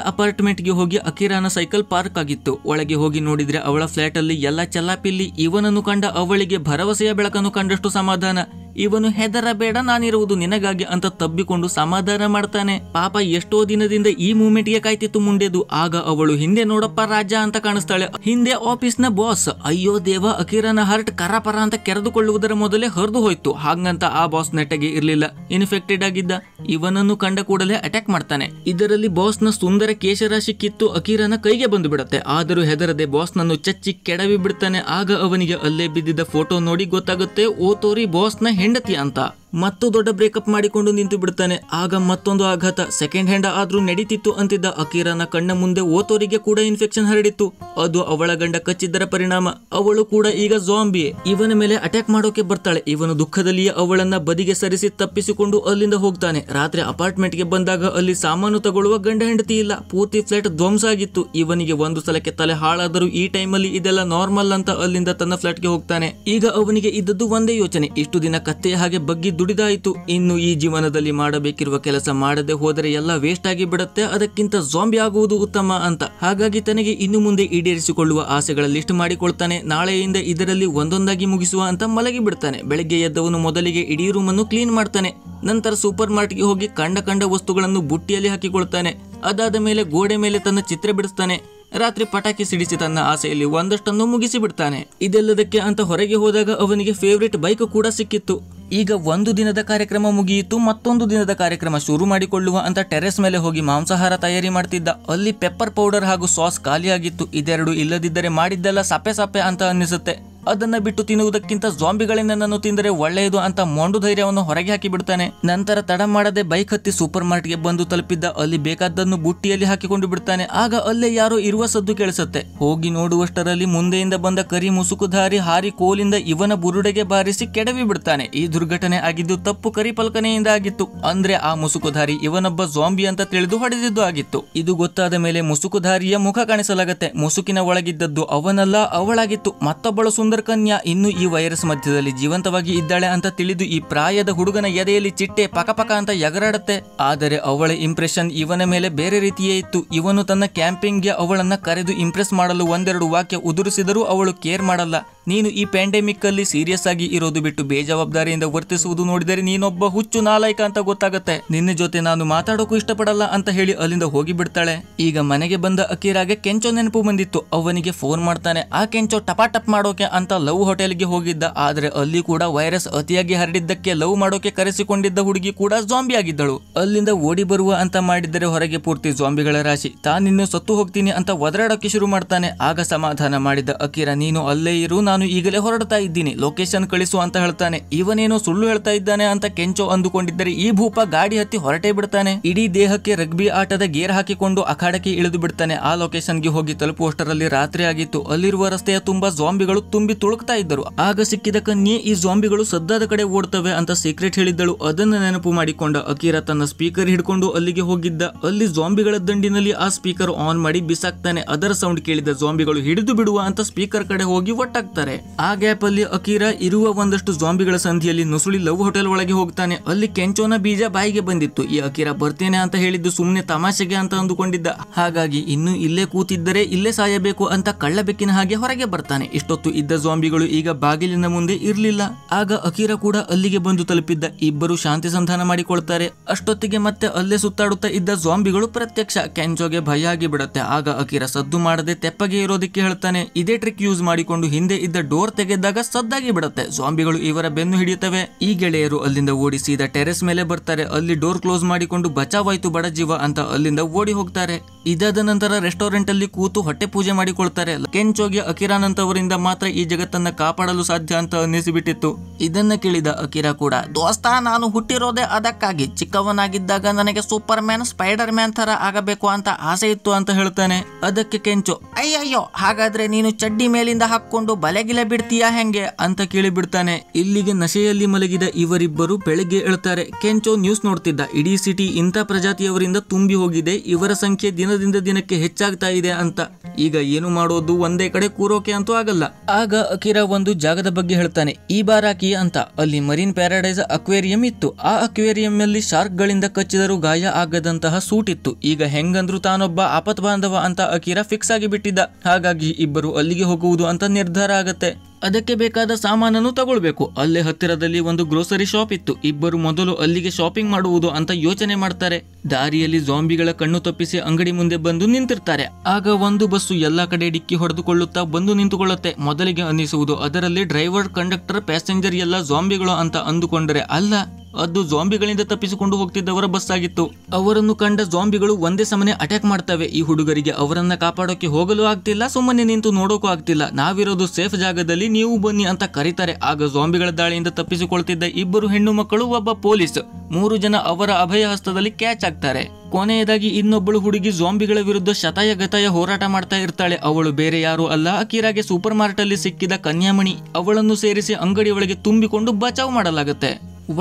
ಗೆ ಹೋಗಿ ಅಕೀರಾನ ಸೈಕಲ್ ಪಾರ್ಕ್ ಆಗಿತ್ತು ಒಳಗೆ ಹೋಗಿ ನೋಡಿದ್ರೆ ಅವಳ ಫ್ಲಾಟ್ ಅಲ್ಲಿ ಎಲ್ಲ ಚಲ್ಲಾಪಿಲ್ಲಿ ಇವನನ್ನು ಕಂಡ ಅವಳಿಗೆ ಭರವಸೆಯ ಬೆಳಕನ್ನು ಕಂಡಷ್ಟು ಸಮಾಧಾನ ಇವನು ಹೆದರಬೇಡ ನಾನಿರುವುದು ನಿನಗಾಗಿ ಅಂತ ತಬ್ಬಿಕೊಂಡು ಸಮಾಧಾನ ಮಾಡ್ತಾನೆ ಪಾಪ ಎಷ್ಟೋ ದಿನದಿಂದ ಈ ಗೆ ಕಾಯ್ತಿತ್ತು ಮುಂಡೆದು ಆಗ ಅವಳು ಹಿಂದೆ ನೋಡಪ್ಪ ರಾಜ ಅಂತ ಕಾಣಿಸ್ತಾಳೆ ಹಿಂದೆ ಆಫೀಸ್ ನ ಬಾಸ್ ಅಯ್ಯೋ ದೇವ ಅಕಿರನ ಹರ್ಟ್ ಕರಪರ ಅಂತ ಕೆರೆದುಕೊಳ್ಳುವುದರ ಮೊದಲೇ ಹರಿದು ಹೋಯ್ತು ಹಾಗಂತ ಆ ಬಾಸ್ ನೆಟ್ಟಗೆ ಇರ್ಲಿಲ್ಲ ಇನ್ಫೆಕ್ಟೆಡ್ ಆಗಿದ್ದ ಇವನನ್ನು ಕಂಡ ಕೂಡಲೇ ಅಟ್ಯಾಕ್ ಮಾಡ್ತಾನೆ ಇದರಲ್ಲಿ ಬಾಸ್ ನ ಸುಂದರ ಕೇಶರಾಶಿ ಕಿತ್ತು ಅಕಿರನ ಕೈಗೆ ಬಂದು ಬಿಡತ್ತೆ ಆದರೂ ಹೆದರದೆ ಬಾಸ್ ನನ್ನು ಚಚ್ಚಿ ಕೆಡವಿ ಬಿಡ್ತಾನೆ ಆಗ ಅವನಿಗೆ ಅಲ್ಲೇ ಬಿದ್ದಿದ್ದ ಫೋಟೋ ನೋಡಿ ಗೊತ್ತಾಗುತ್ತೆ ಓ ತೋರಿ ಬಾಸ್ನ ಹೆಂಡತಿ ಅಂತ ಮತ್ತು ದೊಡ್ಡ ಬ್ರೇಕಪ್ ಮಾಡಿಕೊಂಡು ನಿಂತು ಬಿಡ್ತಾನೆ ಆಗ ಮತ್ತೊಂದು ಆಘಾತ ಸೆಕೆಂಡ್ ಹ್ಯಾಂಡ್ ಆದ್ರೂ ನಡೀತಿತ್ತು ಅಂತಿದ್ದ ಅಕೀರನ ಕಣ್ಣ ಮುಂದೆ ಓತೋರಿಗೆ ಕೂಡ ಇನ್ಫೆಕ್ಷನ್ ಹರಡಿತ್ತು ಅದು ಅವಳ ಗಂಡ ಕಚ್ಚಿದ್ದರ ಪರಿಣಾಮ ಅವಳು ಕೂಡ ಈಗ ಜಾಂಬಿ ಇವನ ಮೇಲೆ ಅಟ್ಯಾಕ್ ಮಾಡೋಕೆ ಬರ್ತಾಳೆ ಇವನು ದುಃಖದಲ್ಲಿಯೇ ಅವಳನ್ನ ಬದಿಗೆ ಸರಿಸಿ ತಪ್ಪಿಸಿಕೊಂಡು ಅಲ್ಲಿಂದ ಹೋಗ್ತಾನೆ ರಾತ್ರಿ ಅಪಾರ್ಟ್ಮೆಂಟ್ ಗೆ ಬಂದಾಗ ಅಲ್ಲಿ ಸಾಮಾನು ತಗೊಳ್ಳುವ ಗಂಡ ಹೆಂಡತಿ ಇಲ್ಲ ಪೂರ್ತಿ ಫ್ಲಾಟ್ ಧ್ವಂಸ ಆಗಿತ್ತು ಇವನಿಗೆ ಒಂದು ಸಲಕ್ಕೆ ತಲೆ ಹಾಳಾದರೂ ಈ ಟೈಮ್ ಅಲ್ಲಿ ಇದೆಲ್ಲ ನಾರ್ಮಲ್ ಅಂತ ಅಲ್ಲಿಂದ ತನ್ನ ಫ್ಲಾಟ್ ಗೆ ಹೋಗ್ತಾನೆ ಈಗ ಅವನಿಗೆ ಇದ್ದದ್ದು ಒಂದೇ ಯೋಚನೆ ಇಷ್ಟು ದಿನ ಕತ್ತೆಯ ಹಾಗೆ ಬಗ್ಗಿದ್ದು ದುಡಿದಾಯಿತು ಇನ್ನು ಈ ಜೀವನದಲ್ಲಿ ಮಾಡಬೇಕಿರುವ ಕೆಲಸ ಮಾಡದೆ ಹೋದರೆ ಎಲ್ಲ ವೇಸ್ಟ್ ಆಗಿ ಬಿಡುತ್ತೆ ಅದಕ್ಕಿಂತ ಜಾಂಬಿ ಆಗುವುದು ಉತ್ತಮ ಅಂತ ಹಾಗಾಗಿ ತನಗೆ ಇನ್ನು ಮುಂದೆ ಈಡೇರಿಸಿಕೊಳ್ಳುವ ಆಸೆಗಳ ಲಿಸ್ಟ್ ಮಾಡಿಕೊಳ್ತಾನೆ ನಾಳೆಯಿಂದ ಇದರಲ್ಲಿ ಒಂದೊಂದಾಗಿ ಮುಗಿಸುವ ಅಂತ ಮಲಗಿ ಬಿಡ್ತಾನೆ ಬೆಳಗ್ಗೆ ಎದ್ದವನು ಮೊದಲಿಗೆ ಇಡೀ ರೂಮನ್ನು ಕ್ಲೀನ್ ಮಾಡ್ತಾನೆ ನಂತರ ಸೂಪರ್ ಮಾರ್ಟ್ಗೆ ಹೋಗಿ ಕಂಡ ಕಂಡ ವಸ್ತುಗಳನ್ನು ಬುಟ್ಟಿಯಲ್ಲಿ ಹಾಕಿಕೊಳ್ತಾನೆ ಅದಾದ ಮೇಲೆ ಗೋಡೆ ಮೇಲೆ ತನ್ನ ಚಿತ್ರ ಬಿಡಿಸ್ತಾನೆ ರಾತ್ರಿ ಪಟಾಕಿ ಸಿಡಿಸಿ ತನ್ನ ಆಸೆಯಲ್ಲಿ ಒಂದಷ್ಟನ್ನು ಮುಗಿಸಿ ಬಿಡ್ತಾನೆ ಇದೆಲ್ಲದಕ್ಕೆ ಅಂತ ಹೊರಗೆ ಹೋದಾಗ ಅವನಿಗೆ ಫೇವ್ರೇಟ್ ಬೈಕ್ ಕೂಡ ಸಿಕ್ಕಿತ್ತು ಈಗ ಒಂದು ದಿನದ ಕಾರ್ಯಕ್ರಮ ಮುಗಿಯಿತು ಮತ್ತೊಂದು ದಿನದ ಕಾರ್ಯಕ್ರಮ ಶುರು ಮಾಡಿಕೊಳ್ಳುವ ಅಂತ ಟೆರೆಸ್ ಮೇಲೆ ಹೋಗಿ ಮಾಂಸಾಹಾರ ತಯಾರಿ ಮಾಡ್ತಿದ್ದ ಅಲ್ಲಿ ಪೆಪ್ಪರ್ ಪೌಡರ್ ಹಾಗೂ ಸಾಸ್ ಖಾಲಿಯಾಗಿತ್ತು ಇದೆರಡು ಇಲ್ಲದಿದ್ದರೆ ಮಾಡಿದ್ದೆಲ್ಲ ಸಪ್ಪೆ ಸಪ್ಪೆ ಅಂತ ಅನ್ನಿಸುತ್ತೆ ಅದನ್ನ ಬಿಟ್ಟು ತಿನ್ನುವುದಕ್ಕಿಂತ ಜಾಂಬಿಗಳಿಂದ ನನ್ನನ್ನು ತಿಂದರೆ ಒಳ್ಳೆಯದು ಅಂತ ಮೊಂಡು ಧೈರ್ಯವನ್ನು ಹೊರಗೆ ಹಾಕಿ ಬಿಡ್ತಾನೆ ನಂತರ ತಡ ಮಾಡದೆ ಬೈಕ್ ಹತ್ತಿ ಸೂಪರ್ ಮಾರ್ಟ್ಗೆ ಬಂದು ತಲುಪಿದ್ದ ಅಲ್ಲಿ ಬೇಕಾದ್ದನ್ನು ಬುಟ್ಟಿಯಲ್ಲಿ ಹಾಕಿಕೊಂಡು ಬಿಡ್ತಾನೆ ಆಗ ಅಲ್ಲೇ ಯಾರೋ ಇರುವ ಸದ್ದು ಕೇಳಿಸುತ್ತೆ ಹೋಗಿ ನೋಡುವಷ್ಟರಲ್ಲಿ ಮುಂದೆಯಿಂದ ಬಂದ ಕರಿ ಮುಸುಕುಧಾರಿ ಹಾರಿ ಕೋಲಿಂದ ಇವನ ಬುರುಡೆಗೆ ಬಾರಿಸಿ ಕೆಡವಿ ಬಿಡ್ತಾನೆ ಈ ದುರ್ಘಟನೆ ಆಗಿದ್ದು ತಪ್ಪು ಕರಿಪಲ್ಕನೆಯಿಂದ ಆಗಿತ್ತು ಅಂದ್ರೆ ಆ ಮುಸುಕುಧಾರಿ ಇವನೊಬ್ಬ ಜಾಂಬಿ ಅಂತ ತಿಳಿದು ಹೊಡೆದಿದ್ದು ಆಗಿತ್ತು ಇದು ಗೊತ್ತಾದ ಮೇಲೆ ಮುಸುಕುಧಾರಿಯ ಮುಖ ಕಾಣಿಸಲಾಗತ್ತೆ ಮುಸುಕಿನ ಒಳಗಿದ್ದದ್ದು ಅವನಲ್ಲ ಅವಳಾಗಿತ್ತು ಮತ್ತೊಬ್ಬಳು ಸುಂದರ ಕನ್ಯಾ ಇನ್ನು ಈ ವೈರಸ್ ಮಧ್ಯದಲ್ಲಿ ಜೀವಂತವಾಗಿ ಇದ್ದಾಳೆ ಅಂತ ತಿಳಿದು ಈ ಪ್ರಾಯದ ಹುಡುಗನ ಎದೆಯಲ್ಲಿ ಚಿಟ್ಟೆ ಪಕಪಕ ಅಂತ ಎಗರಾಡುತ್ತೆ ಆದರೆ ಅವಳ ಇಂಪ್ರೆಷನ್ ಇವನ ಮೇಲೆ ಬೇರೆ ರೀತಿಯೇ ಇತ್ತು ಇವನು ತನ್ನ ಕ್ಯಾಂಪಿಂಗ್ಗೆ ಅವಳನ್ನ ಕರೆದು ಇಂಪ್ರೆಸ್ ಮಾಡಲು ಒಂದೆರಡು ವಾಕ್ಯ ಉದುರಿಸಿದರೂ ಅವಳು ಕೇರ್ ಮಾಡಲ್ಲ ನೀನು ಈ ಪ್ಯಾಂಡೆಮಿಕ್ ಅಲ್ಲಿ ಸೀರಿಯಸ್ ಆಗಿ ಇರೋದು ಬಿಟ್ಟು ಬೇಜವಾಬ್ದಾರಿಯಿಂದ ವರ್ತಿಸುವುದು ನೋಡಿದರೆ ನೀನೊಬ್ಬ ಹುಚ್ಚು ನಾಲಾಯಕ ಅಂತ ಗೊತ್ತಾಗುತ್ತೆ ನಿನ್ನ ಜೊತೆ ನಾನು ಮಾತಾಡೋಕು ಇಷ್ಟಪಡಲ್ಲ ಅಂತ ಹೇಳಿ ಅಲ್ಲಿಂದ ಹೋಗಿ ಬಿಡ್ತಾಳೆ ಈಗ ಮನೆಗೆ ಬಂದ ಅಕೀರಾಗೆ ಕೆಂಚೋ ನೆನಪು ಬಂದಿತ್ತು ಅವನಿಗೆ ಫೋನ್ ಮಾಡ್ತಾನೆ ಆ ಕೆಂಚೋ ಟಪಾಟಪ್ ಮಾಡೋಕೆ ಅಂತ ಲವ್ ಹೋಟೆಲ್ಗೆ ಹೋಗಿದ್ದ ಆದ್ರೆ ಅಲ್ಲಿ ಕೂಡ ವೈರಸ್ ಅತಿಯಾಗಿ ಹರಡಿದ್ದಕ್ಕೆ ಲವ್ ಮಾಡೋಕೆ ಕರೆಸಿಕೊಂಡಿದ್ದ ಹುಡುಗಿ ಕೂಡ ಜಾಂಬಿ ಆಗಿದ್ದಳು ಅಲ್ಲಿಂದ ಓಡಿ ಬರುವ ಅಂತ ಮಾಡಿದರೆ ಹೊರಗೆ ಪೂರ್ತಿ ಜಾಂಬಿಗಳ ರಾಶಿ ತಾನಿನ್ನು ಸತ್ತು ಹೋಗ್ತೀನಿ ಅಂತ ಒದರಾಡೋಕೆ ಶುರು ಮಾಡ್ತಾನೆ ಆಗ ಸಮಾಧಾನ ಮಾಡಿದ ಅಕೀರಾ ನೀನು ಅಲ್ಲೇ ಇರು ನಾನು ಈಗಲೇ ಹೊರಡ್ತಾ ಇದ್ದೀನಿ ಲೊಕೇಶನ್ ಕಳಿಸು ಅಂತ ಹೇಳ್ತಾನೆ ಇವನೇನು ಸುಳ್ಳು ಹೇಳ್ತಾ ಇದ್ದಾನೆ ಅಂತ ಕೆಂಚೋ ಅಂದುಕೊಂಡಿದ್ದರೆ ಈ ಭೂಪ ಗಾಡಿ ಹತ್ತಿ ಹೊರಟೇ ಬಿಡ್ತಾನೆ ಇಡೀ ದೇಹಕ್ಕೆ ರಗ್ಬಿ ಆಟದ ಗೇರ್ ಹಾಕಿಕೊಂಡು ಅಖಾಡಕ್ಕೆ ಇಳಿದು ಬಿಡ್ತಾನೆ ಆ ಲೊಕೇಶನ್ ಗೆ ಹೋಗಿ ತಲುಪುವಷ್ಟರಲ್ಲಿ ರಾತ್ರಿ ಆಗಿತ್ತು ಅಲ್ಲಿರುವ ರಸ್ತೆಯ ತುಂಬಾ ಜಾಂಬಿಗಳು ತುಂಬಿ ತುಳುಕ್ತಾ ಇದ್ದರು ಆಗ ಸಿಕ್ಕಿದ ಕನ್ಯೆ ಈ ಜಾಂಬಿಗಳು ಸದ್ದಾದ ಕಡೆ ಓಡ್ತವೆ ಅಂತ ಸೀಕ್ರೆಟ್ ಹೇಳಿದ್ದಳು ಅದನ್ನ ನೆನಪು ಮಾಡಿಕೊಂಡ ಅಕೀರ ತನ್ನ ಸ್ಪೀಕರ್ ಹಿಡ್ಕೊಂಡು ಅಲ್ಲಿಗೆ ಹೋಗಿದ್ದ ಅಲ್ಲಿ ಜಾಂಬಿಗಳ ದಂಡಿನಲ್ಲಿ ಆ ಸ್ಪೀಕರ್ ಆನ್ ಮಾಡಿ ಬಿಸಾಕ್ತಾನೆ ಅದರ ಸೌಂಡ್ ಕೇಳಿದ ಜಾಂಬಿಗಳು ಹಿಡಿದು ಬಿಡುವ ಅಂತ ಸ್ಪೀಕರ್ ಕಡೆ ಹೋಗಿ ಒಟ್ಟಾಗ್ತಾರೆ ಆ ಗ್ಯಾಪ್ ಅಲ್ಲಿ ಅಕೀರ ಇರುವ ಒಂದಷ್ಟು ಜಾಂಬಿಗಳ ಸಂಧಿಯಲ್ಲಿ ನುಸುಳಿ ಲವ್ ಹೋಟೆಲ್ ಒಳಗೆ ಹೋಗ್ತಾನೆ ಅಲ್ಲಿ ಕೆಂಚೋನ ಬೀಜ ಬಾಯಿಗೆ ಬಂದಿತ್ತು ಈ ಅಕಿರ ಬರ್ತೇನೆ ಅಂತ ಹೇಳಿದ್ದು ಸುಮ್ಮನೆ ತಮಾಷೆಗೆ ಅಂತ ಅಂದುಕೊಂಡಿದ್ದ ಹಾಗಾಗಿ ಇನ್ನು ಇಲ್ಲೇ ಕೂತಿದ್ದರೆ ಇಲ್ಲೇ ಸಾಯಬೇಕು ಅಂತ ಕಳ್ಳ ಹಾಗೆ ಹೊರಗೆ ಬರ್ತಾನೆ ಇಷ್ಟೊತ್ತು ಇದ್ದ ಜಾಂಬಿಗಳು ಈಗ ಬಾಗಿಲಿನ ಮುಂದೆ ಇರ್ಲಿಲ್ಲ ಆಗ ಅಕೀರ ಕೂಡ ಅಲ್ಲಿಗೆ ಬಂದು ತಲುಪಿದ್ದ ಇಬ್ಬರು ಶಾಂತಿ ಸಂಧಾನ ಮಾಡಿಕೊಳ್ತಾರೆ ಅಷ್ಟೊತ್ತಿಗೆ ಮತ್ತೆ ಅಲ್ಲೇ ಸುತ್ತಾಡುತ್ತಾ ಇದ್ದ ಜಾಂಬಿಗಳು ಪ್ರತ್ಯಕ್ಷ ಕೆಂಚೋಗೆ ಭಯ ಆಗಿ ಬಿಡುತ್ತೆ ಆಗ ಅಕೀರ ಸದ್ದು ಮಾಡದೆ ತೆಪ್ಪಗೆ ಇರೋದಕ್ಕೆ ಹೇಳ್ತಾನೆ ಇದೇ ಟ್ರಿಕ್ ಯೂಸ್ ಮಾಡಿಕೊಂಡು ಹಿಂದೆ ಇದ್ದ ಡೋರ್ ತೆಗೆದಾಗ ಸದ್ದಾಗಿ ಬಿಡುತ್ತೆ ಜಾಂಬಿಗಳು ಇವರ ಬೆನ್ನು ಹಿಡಿಯುತ್ತವೆ ಈ ಗೆಳೆಯರು ಅಲ್ಲಿಂದ ಓಡಿ ಸೀದಾ ಟೆರೆಸ್ ಮೇಲೆ ಬರ್ತಾರೆ ಅಲ್ಲಿ ಡೋರ್ ಕ್ಲೋಸ್ ಮಾಡಿಕೊಂಡು ಬಚಾವಾಯ್ತು ಬಡ ಜೀವ ಅಂತ ಅಲ್ಲಿಂದ ಓಡಿ ಹೋಗ್ತಾರೆ ಇದಾದ ನಂತರ ರೆಸ್ಟೋರೆಂಟ್ ಅಲ್ಲಿ ಕೂತು ಹೊಟ್ಟೆ ಪೂಜೆ ಮಾಡಿಕೊಳ್ತಾರೆ ಕೆಂಚೋಗಿ ಅಂತವರಿಂದ ಮಾತ್ರ ಈ ಜಗತ್ತನ್ನ ಕಾಪಾಡಲು ಸಾಧ್ಯ ಅಂತ ಅನ್ನಿಸಿಬಿಟ್ಟಿತ್ತು ಇದನ್ನ ಕೇಳಿದ ಅಕಿರಾ ಕೂಡ ದೋಸ್ತ ನಾನು ಹುಟ್ಟಿರೋದೇ ಅದಕ್ಕಾಗಿ ಚಿಕ್ಕವನಾಗಿದ್ದಾಗ ನನಗೆ ಸೂಪರ್ ಮ್ಯಾನ್ ಸ್ಪೈಡರ್ ಮ್ಯಾನ್ ತರ ಆಗಬೇಕು ಅಂತ ಆಸೆ ಇತ್ತು ಅಂತ ಹೇಳ್ತಾನೆ ಅದಕ್ಕೆ ಕೆಂಚು ಅಯ್ಯಯ್ಯೋ ಹಾಗಾದ್ರೆ ನೀನು ಚಡ್ಡಿ ಮೇಲಿಂದ ಹಾಕೊಂಡು ಬಲೆಗಿಲೆ ಬಿಡ್ತೀಯಾ ಹೆಂಗೆ ಅಂತ ಕೇಳಿಬಿಡ್ತಾನೆ ಇಲ್ಲಿಗೆ ನಶೆಯಲ್ಲಿ ಮನೆಯಲ್ಲಿ ಮಲಗಿದ ಇವರಿಬ್ಬರು ಬೆಳಗ್ಗೆ ಹೇಳ್ತಾರೆ ಕೆಂಚೋ ನ್ಯೂಸ್ ನೋಡ್ತಿದ್ದ ಇಡೀ ಸಿಟಿ ಇಂಥ ಪ್ರಜಾತಿಯವರಿಂದ ತುಂಬಿ ಹೋಗಿದೆ ಇವರ ಸಂಖ್ಯೆ ದಿನದಿಂದ ದಿನಕ್ಕೆ ಹೆಚ್ಚಾಗ್ತಾ ಇದೆ ಅಂತ ಈಗ ಏನು ಮಾಡೋದು ಒಂದೇ ಕಡೆ ಕೂರೋಕೆ ಅಂತೂ ಆಗಲ್ಲ ಆಗ ಅಕಿರಾ ಒಂದು ಜಾಗದ ಬಗ್ಗೆ ಹೇಳ್ತಾನೆ ಈ ಬಾರಾಕಿ ಅಂತ ಅಲ್ಲಿ ಮರೀನ್ ಪ್ಯಾರಾಡೈಸ್ ಅಕ್ವೇರಿಯಂ ಇತ್ತು ಆ ಅಕ್ವೇರಿಯಂ ನಲ್ಲಿ ಶಾರ್ಕ್ ಗಳಿಂದ ಕಚ್ಚಿದರೂ ಗಾಯ ಆಗದಂತಹ ಸೂಟ್ ಇತ್ತು ಈಗ ಹೆಂಗಂದ್ರು ತಾನೊಬ್ಬ ಆಪತ್ ಬಾಂಧವ ಅಂತ ಅಕಿರಾ ಫಿಕ್ಸ್ ಆಗಿ ಬಿಟ್ಟಿದ್ದ ಹಾಗಾಗಿ ಇಬ್ಬರು ಅಲ್ಲಿಗೆ ಹೋಗುವುದು ಅಂತ ನಿರ್ಧಾರ ಆಗತ್ತೆ ಅದಕ್ಕೆ ಬೇಕಾದ ಸಾಮಾನನ್ನು ತಗೊಳ್ಬೇಕು ಅಲ್ಲೇ ಹತ್ತಿರದಲ್ಲಿ ಒಂದು ಗ್ರೋಸರಿ ಶಾಪ್ ಇತ್ತು ಇಬ್ಬರು ಮೊದಲು ಅಲ್ಲಿಗೆ ಶಾಪಿಂಗ್ ಮಾಡುವುದು ಅಂತ ಯೋಚನೆ ಮಾಡ್ತಾರೆ ದಾರಿಯಲ್ಲಿ ಜಾಂಬಿಗಳ ಕಣ್ಣು ತಪ್ಪಿಸಿ ಅಂಗಡಿ ಮುಂದೆ ಬಂದು ನಿಂತಿರ್ತಾರೆ ಆಗ ಒಂದು ಬಸ್ಸು ಎಲ್ಲಾ ಕಡೆ ಡಿಕ್ಕಿ ಹೊಡೆದುಕೊಳ್ಳುತ್ತಾ ಬಂದು ನಿಂತುಕೊಳ್ಳುತ್ತೆ ಮೊದಲಿಗೆ ಅನ್ನಿಸುವುದು ಅದರಲ್ಲಿ ಡ್ರೈವರ್ ಕಂಡಕ್ಟರ್ ಪ್ಯಾಸೆಂಜರ್ ಎಲ್ಲ ಜಾಂಬಿಗಳು ಅಂತ ಅಂದುಕೊಂಡರೆ ಅಲ್ಲ ಅದು ಜಾಂಬಿಗಳಿಂದ ತಪ್ಪಿಸಿಕೊಂಡು ಹೋಗ್ತಿದ್ದವರ ಬಸ್ ಆಗಿತ್ತು ಅವರನ್ನು ಕಂಡ ಜಾಂಬಿಗಳು ಒಂದೇ ಸಮನೆ ಅಟ್ಯಾಕ್ ಮಾಡ್ತವೆ ಈ ಹುಡುಗರಿಗೆ ಅವರನ್ನ ಕಾಪಾಡೋಕೆ ಹೋಗಲು ಆಗ್ತಿಲ್ಲ ಸುಮ್ಮನೆ ನಿಂತು ನೋಡೋಕು ಆಗ್ತಿಲ್ಲ ನಾವಿರೋದು ಸೇಫ್ ಜಾಗದಲ್ಲಿ ನೀವು ಬನ್ನಿ ಅಂತ ಕರೀತಾರೆ ಆಗ ಜಾಂಬಿಗಳ ದಾಳಿಯಿಂದ ತಪ್ಪಿಸಿಕೊಳ್ತಿದ್ದ ಇಬ್ಬರು ಹೆಣ್ಣು ಮಕ್ಕಳು ಒಬ್ಬ ಪೊಲೀಸ್ ಮೂರು ಜನ ಅವರ ಅಭಯ ಹಸ್ತದಲ್ಲಿ ಕ್ಯಾಚ್ ಆಗ್ತಾರೆ ಕೊನೆಯದಾಗಿ ಇನ್ನೊಬ್ಬಳು ಹುಡುಗಿ ಜಾಂಬಿಗಳ ವಿರುದ್ಧ ಶತಾಯ ಗತಾಯ ಹೋರಾಟ ಮಾಡ್ತಾ ಇರ್ತಾಳೆ ಅವಳು ಬೇರೆ ಯಾರು ಅಲ್ಲ ಅಕೀರಾಗೆ ಸೂಪರ್ ಮಾರ್ಕೆಟ್ ಅಲ್ಲಿ ಸಿಕ್ಕಿದ ಕನ್ಯಾಮಣಿ ಅವಳನ್ನು ಸೇರಿಸಿ ಅಂಗಡಿಯೊಳಗೆ ತುಂಬಿಕೊಂಡು ಬಚಾವ್ ಮಾಡಲಾಗುತ್ತೆ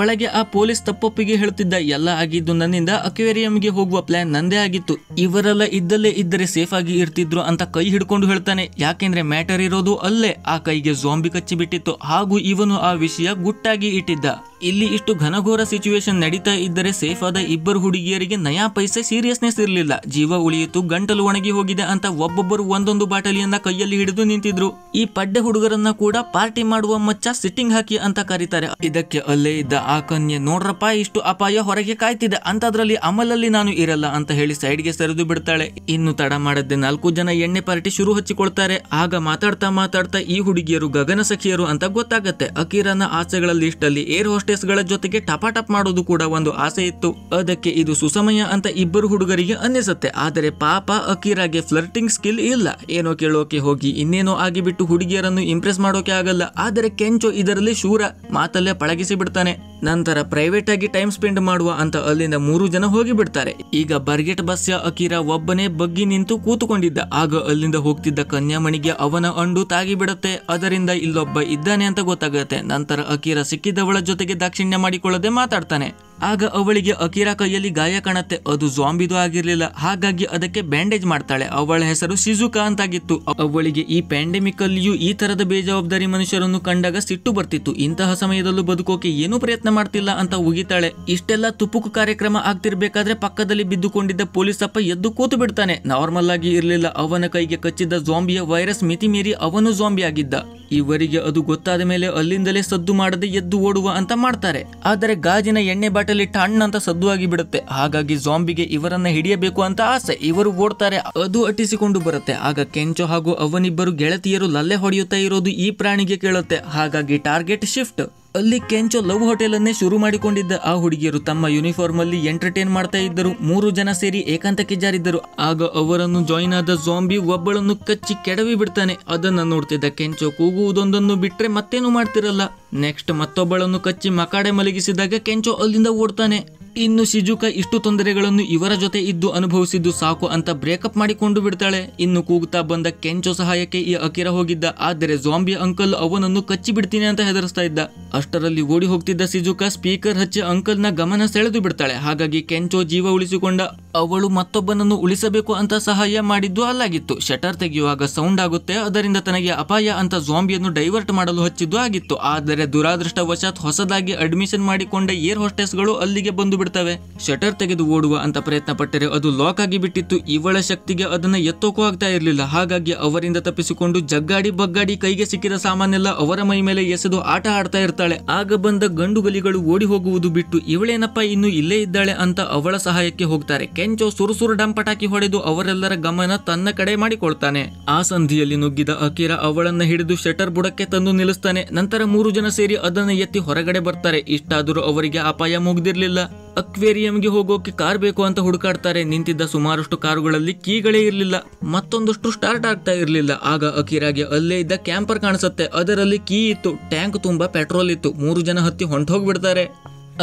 ಒಳಗೆ ಆ ಪೊಲೀಸ್ ತಪ್ಪೊಪ್ಪಿಗೆ ಹೇಳುತ್ತಿದ್ದ ಎಲ್ಲ ಆಗಿದ್ದು ನನ್ನಿಂದ ಅಕ್ವೇರಿಯಂಗೆ ಹೋಗುವ ಪ್ಲಾನ್ ನಂದೇ ಆಗಿತ್ತು ಇವರೆಲ್ಲ ಇದ್ದಲ್ಲೇ ಇದ್ದರೆ ಸೇಫ್ ಆಗಿ ಇರ್ತಿದ್ರು ಅಂತ ಕೈ ಹಿಡ್ಕೊಂಡು ಹೇಳ್ತಾನೆ ಯಾಕೆಂದ್ರೆ ಮ್ಯಾಟರ್ ಇರೋದು ಅಲ್ಲೇ ಆ ಕೈಗೆ ಜಾಂಬಿ ಕಚ್ಚಿಬಿಟ್ಟಿತ್ತು ಹಾಗೂ ಇವನು ಆ ವಿಷಯ ಗುಟ್ಟಾಗಿ ಇಟ್ಟಿದ್ದ ಇಲ್ಲಿ ಇಷ್ಟು ಘನಘೋರ ಸಿಚುವೇಶನ್ ನಡೀತಾ ಇದ್ದರೆ ಸೇಫ್ ಆದ ಇಬ್ಬರು ಹುಡುಗಿಯರಿಗೆ ನಯಾ ಪೈಸೆ ಸೀರಿಯಸ್ನೆಸ್ ಇರಲಿಲ್ಲ ಜೀವ ಉಳಿಯಿತು ಗಂಟಲು ಒಣಗಿ ಹೋಗಿದೆ ಅಂತ ಒಬ್ಬೊಬ್ಬರು ಒಂದೊಂದು ಬಾಟಲಿಯನ್ನ ಕೈಯಲ್ಲಿ ಹಿಡಿದು ನಿಂತಿದ್ರು ಈ ಪಡ್ಡೆ ಹುಡುಗರನ್ನ ಕೂಡ ಪಾರ್ಟಿ ಮಾಡುವ ಮಚ್ಚ ಸಿಟ್ಟಿಂಗ್ ಹಾಕಿ ಅಂತ ಕರೀತಾರೆ ಇದಕ್ಕೆ ಅಲ್ಲೇ ಇದ್ದ ಆ ಕನ್ಯೆ ನೋಡ್ರಪ್ಪ ಇಷ್ಟು ಅಪಾಯ ಹೊರಗೆ ಕಾಯ್ತಿದೆ ಅಂತದ್ರಲ್ಲಿ ಅಮಲಲ್ಲಿ ನಾನು ಇರಲ್ಲ ಅಂತ ಹೇಳಿ ಸೈಡ್ಗೆ ಸರಿದು ಬಿಡ್ತಾಳೆ ಇನ್ನು ತಡ ಮಾಡದೆ ನಾಲ್ಕು ಜನ ಎಣ್ಣೆ ಪಾರ್ಟಿ ಶುರು ಹಚ್ಚಿಕೊಳ್ತಾರೆ ಆಗ ಮಾತಾಡ್ತಾ ಮಾತಾಡ್ತಾ ಈ ಹುಡುಗಿಯರು ಗಗನ ಸಖಿಯರು ಅಂತ ಗೊತ್ತಾಗತ್ತೆ ಅಕೀರನ ಆಸೆಗಳಲ್ಲಿ ಇಷ್ಟಲ್ಲಿ ಏರ್ ಹೋಸ್ಟ್ ಟೆಸ್ಟ್ಗಳ ಜೊತೆಗೆ ಟಪ್ ಮಾಡೋದು ಕೂಡ ಒಂದು ಆಸೆ ಇತ್ತು ಅದಕ್ಕೆ ಇದು ಸುಸಮಯ ಅಂತ ಇಬ್ಬರು ಹುಡುಗರಿಗೆ ಅನ್ನಿಸುತ್ತೆ ಆದರೆ ಪಾಪ ಅಕೀರಾಗೆ ಫ್ಲರ್ಟಿಂಗ್ ಸ್ಕಿಲ್ ಇಲ್ಲ ಏನೋ ಕೇಳೋಕೆ ಹೋಗಿ ಇನ್ನೇನೋ ಆಗಿಬಿಟ್ಟು ಹುಡುಗಿಯರನ್ನು ಇಂಪ್ರೆಸ್ ಮಾಡೋಕೆ ಆಗಲ್ಲ ಆದರೆ ಕೆಂಚು ಇದರಲ್ಲಿ ಶೂರ ಮಾತಲ್ಲೇ ಪಳಗಿಸಿ ಬಿಡ್ತಾನೆ ನಂತರ ಪ್ರೈವೇಟ್ ಆಗಿ ಟೈಮ್ ಸ್ಪೆಂಡ್ ಮಾಡುವ ಅಂತ ಅಲ್ಲಿಂದ ಮೂರು ಜನ ಹೋಗಿ ಬಿಡ್ತಾರೆ ಈಗ ಬರ್ಗೆಟ್ ಬಸ್ಯ ಅಕೀರಾ ಒಬ್ಬನೇ ಬಗ್ಗಿ ನಿಂತು ಕೂತುಕೊಂಡಿದ್ದ ಆಗ ಅಲ್ಲಿಂದ ಹೋಗ್ತಿದ್ದ ಕನ್ಯಾಮಣಿಗೆ ಅವನ ಅಂಡು ತಾಗಿ ಬಿಡುತ್ತೆ ಅದರಿಂದ ಇಲ್ಲೊಬ್ಬ ಇದ್ದಾನೆ ಅಂತ ಗೊತ್ತಾಗುತ್ತೆ ನಂತರ ಅಕೀರ ಸಿಕ್ಕಿದ್ದವಳ ಜೊತೆಗೆ ದಾಕ್ಷಿಣ್ಯ ಮಾಡಿಕೊಳ್ಳದೆ ಮಾತಾಡ್ತಾನೆ ಆಗ ಅವಳಿಗೆ ಅಕೀರಾ ಕೈಯಲ್ಲಿ ಗಾಯ ಕಾಣತ್ತೆ ಅದು ಜಾಂಬಿದು ಆಗಿರ್ಲಿಲ್ಲ ಹಾಗಾಗಿ ಅದಕ್ಕೆ ಬ್ಯಾಂಡೇಜ್ ಮಾಡ್ತಾಳೆ ಅವಳ ಹೆಸರು ಸಿಜುಕಾ ಅಂತಾಗಿತ್ತು ಅವಳಿಗೆ ಈ ಪ್ಯಾಂಡೆಮಿಕ್ ಅಲ್ಲಿಯೂ ಈ ತರದ ಬೇಜವಾಬ್ದಾರಿ ಮನುಷ್ಯರನ್ನು ಕಂಡಾಗ ಸಿಟ್ಟು ಬರ್ತಿತ್ತು ಇಂತಹ ಸಮಯದಲ್ಲೂ ಬದುಕೋಕೆ ಏನು ಪ್ರಯತ್ನ ಮಾಡ್ತಿಲ್ಲ ಅಂತ ಉಗಿತಾಳೆ ಇಷ್ಟೆಲ್ಲ ತುಪ್ಪುಕು ಕಾರ್ಯಕ್ರಮ ಆಗ್ತಿರ್ಬೇಕಾದ್ರೆ ಪಕ್ಕದಲ್ಲಿ ಬಿದ್ದುಕೊಂಡಿದ್ದ ಪೊಲೀಸ್ ಅಪ್ಪ ಎದ್ದು ಕೂತು ಬಿಡ್ತಾನೆ ನಾರ್ಮಲ್ ಆಗಿ ಇರಲಿಲ್ಲ ಅವನ ಕೈಗೆ ಕಚ್ಚಿದ್ದ ಜಾಂಬಿಯ ವೈರಸ್ ಮಿತಿ ಮೀರಿ ಅವನು ಜಾಂಬಿ ಆಗಿದ್ದ ಇವರಿಗೆ ಅದು ಗೊತ್ತಾದ ಮೇಲೆ ಅಲ್ಲಿಂದಲೇ ಸದ್ದು ಮಾಡದೆ ಎದ್ದು ಓಡುವ ಅಂತ ಮಾಡ್ತಾರೆ ಆದರೆ ಗಾಜಿನ ಎಣ್ಣೆ ಬಾಟ ಅಲ್ಲಿ ಟಣ್ಣ ಅಂತ ಸದ್ದು ಆಗಿ ಬಿಡುತ್ತೆ ಹಾಗಾಗಿ ಜಾಂಬಿಗೆ ಇವರನ್ನ ಹಿಡಿಯಬೇಕು ಅಂತ ಆಸೆ ಇವರು ಓಡ್ತಾರೆ ಅದು ಅಟ್ಟಿಸಿಕೊಂಡು ಬರುತ್ತೆ ಆಗ ಕೆಂಚೋ ಹಾಗೂ ಅವನಿಬ್ಬರು ಗೆಳತಿಯರು ಲಲ್ಲೆ ಹೊಡೆಯುತ್ತಾ ಇರೋದು ಈ ಪ್ರಾಣಿಗೆ ಕೇಳುತ್ತೆ ಹಾಗಾಗಿ ಟಾರ್ಗೆಟ್ ಶಿಫ್ಟ್ ಅಲ್ಲಿ ಕೆಂಚೋ ಲವ್ ಹೋಟೆಲ್ ಅನ್ನೇ ಶುರು ಮಾಡಿಕೊಂಡಿದ್ದ ಆ ಹುಡುಗಿಯರು ತಮ್ಮ ಯೂನಿಫಾರ್ಮ್ ಅಲ್ಲಿ ಎಂಟರ್ಟೈನ್ ಮಾಡ್ತಾ ಇದ್ದರು ಮೂರು ಜನ ಸೇರಿ ಏಕಾಂತಕ್ಕೆ ಜಾರಿದ್ದರು ಆಗ ಅವರನ್ನು ಜಾಯಿನ್ ಆದ ಜಾಂಬಿ ಒಬ್ಬಳನ್ನು ಕಚ್ಚಿ ಕೆಡವಿ ಬಿಡ್ತಾನೆ ಅದನ್ನು ನೋಡ್ತಿದ್ದ ಕೆಂಚೋ ಕೂಗುವುದೊಂದನ್ನು ಬಿಟ್ಟರೆ ಮತ್ತೇನು ಮಾಡ್ತಿರಲ್ಲ ನೆಕ್ಸ್ಟ್ ಮತ್ತೊಬ್ಬಳನ್ನು ಕಚ್ಚಿ ಮಕಾಡೆ ಮಲಗಿಸಿದಾಗ ಕೆಂಚೋ ಅಲ್ಲಿಂದ ಓಡ್ತಾನೆ ಇನ್ನು ಶಿಜುಕ ಇಷ್ಟು ತೊಂದರೆಗಳನ್ನು ಇವರ ಜೊತೆ ಇದ್ದು ಅನುಭವಿಸಿದ್ದು ಸಾಕು ಅಂತ ಬ್ರೇಕಪ್ ಮಾಡಿಕೊಂಡು ಬಿಡ್ತಾಳೆ ಇನ್ನು ಕೂಗುತ್ತಾ ಬಂದ ಕೆಂಚೋ ಸಹಾಯಕ್ಕೆ ಈ ಅಕಿರ ಹೋಗಿದ್ದ ಆದರೆ ಜಾಂಬಿ ಅಂಕಲ್ ಅವನನ್ನು ಕಚ್ಚಿ ಬಿಡ್ತೀನಿ ಅಂತ ಹೆದರಿಸ್ತಾ ಇದ್ದ ಅಷ್ಟರಲ್ಲಿ ಓಡಿ ಹೋಗ್ತಿದ್ದ ಸಿಜುಕ ಸ್ಪೀಕರ್ ಹಚ್ಚಿ ಅಂಕಲ್ನ ಗಮನ ಸೆಳೆದು ಬಿಡ್ತಾಳೆ ಹಾಗಾಗಿ ಕೆಂಚೋ ಜೀವ ಉಳಿಸಿಕೊಂಡ ಅವಳು ಮತ್ತೊಬ್ಬನನ್ನು ಉಳಿಸಬೇಕು ಅಂತ ಸಹಾಯ ಮಾಡಿದ್ದು ಅಲ್ಲಾಗಿತ್ತು ಶಟರ್ ತೆಗೆಯುವಾಗ ಸೌಂಡ್ ಆಗುತ್ತೆ ಅದರಿಂದ ತನಗೆ ಅಪಾಯ ಅಂತ ಜಾಂಬಿಯನ್ನು ಡೈವರ್ಟ್ ಮಾಡಲು ಹಚ್ಚಿದ್ದು ಆಗಿತ್ತು ಆದರೆ ದುರಾದೃಷ್ಟವಶಾತ್ ಹೊಸದಾಗಿ ಅಡ್ಮಿಷನ್ ಮಾಡಿಕೊಂಡ ಏರ್ ಹೋಸ್ಟೆಸ್ಗಳು ಅಲ್ಲಿಗೆ ಬಂದು ಬಿಡ್ತವೆ ಶಟರ್ ತೆಗೆದು ಓಡುವ ಅಂತ ಪ್ರಯತ್ನ ಪಟ್ಟರೆ ಅದು ಲಾಕ್ ಆಗಿ ಬಿಟ್ಟಿತ್ತು ಇವಳ ಶಕ್ತಿಗೆ ಅದನ್ನ ಎತ್ತೋಕೂ ಆಗ್ತಾ ಇರಲಿಲ್ಲ ಹಾಗಾಗಿ ಅವರಿಂದ ತಪ್ಪಿಸಿಕೊಂಡು ಜಗ್ಗಾಡಿ ಬಗ್ಗಾಡಿ ಕೈಗೆ ಸಿಕ್ಕಿದ ಸಾಮಾನೆಲ್ಲ ಅವರ ಮೈ ಮೇಲೆ ಎಸೆದು ಆಟ ಆಡ್ತಾ ಇರ್ತಾಳೆ ಆಗ ಬಂದ ಗಂಡು ಗಂಡುಗಲಿಗಳು ಓಡಿ ಹೋಗುವುದು ಬಿಟ್ಟು ಇವಳೇನಪ್ಪ ಇನ್ನು ಇಲ್ಲೇ ಇದ್ದಾಳೆ ಅಂತ ಅವಳ ಸಹಾಯಕ್ಕೆ ಹೋಗ್ತಾರೆ ಕೆಂಚೋ ಸುರುಸುರು ಡಂಪಟಾಕಿ ಹೊಡೆದು ಅವರೆಲ್ಲರ ಗಮನ ತನ್ನ ಕಡೆ ಮಾಡಿಕೊಳ್ತಾನೆ ಆ ಸಂಧಿಯಲ್ಲಿ ನುಗ್ಗಿದ ಅಕೀರಾ ಅವಳನ್ನ ಹಿಡಿದು ಶಟರ್ ಬುಡಕ್ಕೆ ತಂದು ನಿಲ್ಲಿಸ್ತಾನೆ ನಂತರ ಮೂರು ಜನ ಸೇರಿ ಅದನ್ನ ಎತ್ತಿ ಹೊರಗಡೆ ಬರ್ತಾರೆ ಇಷ್ಟಾದರೂ ಅವರಿಗೆ ಅಪಾಯ ಮುಗ್ದಿರ್ಲಿಲ್ಲ ಅಕ್ವೇರಿಯಂಗೆ ಹೋಗೋಕೆ ಕಾರ್ ಬೇಕು ಅಂತ ಹುಡುಕಾಡ್ತಾರೆ ನಿಂತಿದ್ದ ಸುಮಾರಷ್ಟು ಕಾರುಗಳಲ್ಲಿ ಕೀಗಳೇ ಇರಲಿಲ್ಲ ಮತ್ತೊಂದಷ್ಟು ಸ್ಟಾರ್ಟ್ ಆಗ್ತಾ ಇರಲಿಲ್ಲ ಆಗ ಅಕೀರಾಗೆ ಅಲ್ಲೇ ಇದ್ದ ಕ್ಯಾಂಪರ್ ಕಾಣಿಸುತ್ತೆ ಅದರಲ್ಲಿ ಕೀ ಇತ್ತು ಟ್ಯಾಂಕ್ ತುಂಬಾ ಪೆಟ್ರೋಲ್ ಇತ್ತು ಮೂರು ಜನ ಹತ್ತಿ ಹೊಂಟೋಗ್ಬಿಡ್ತಾರೆ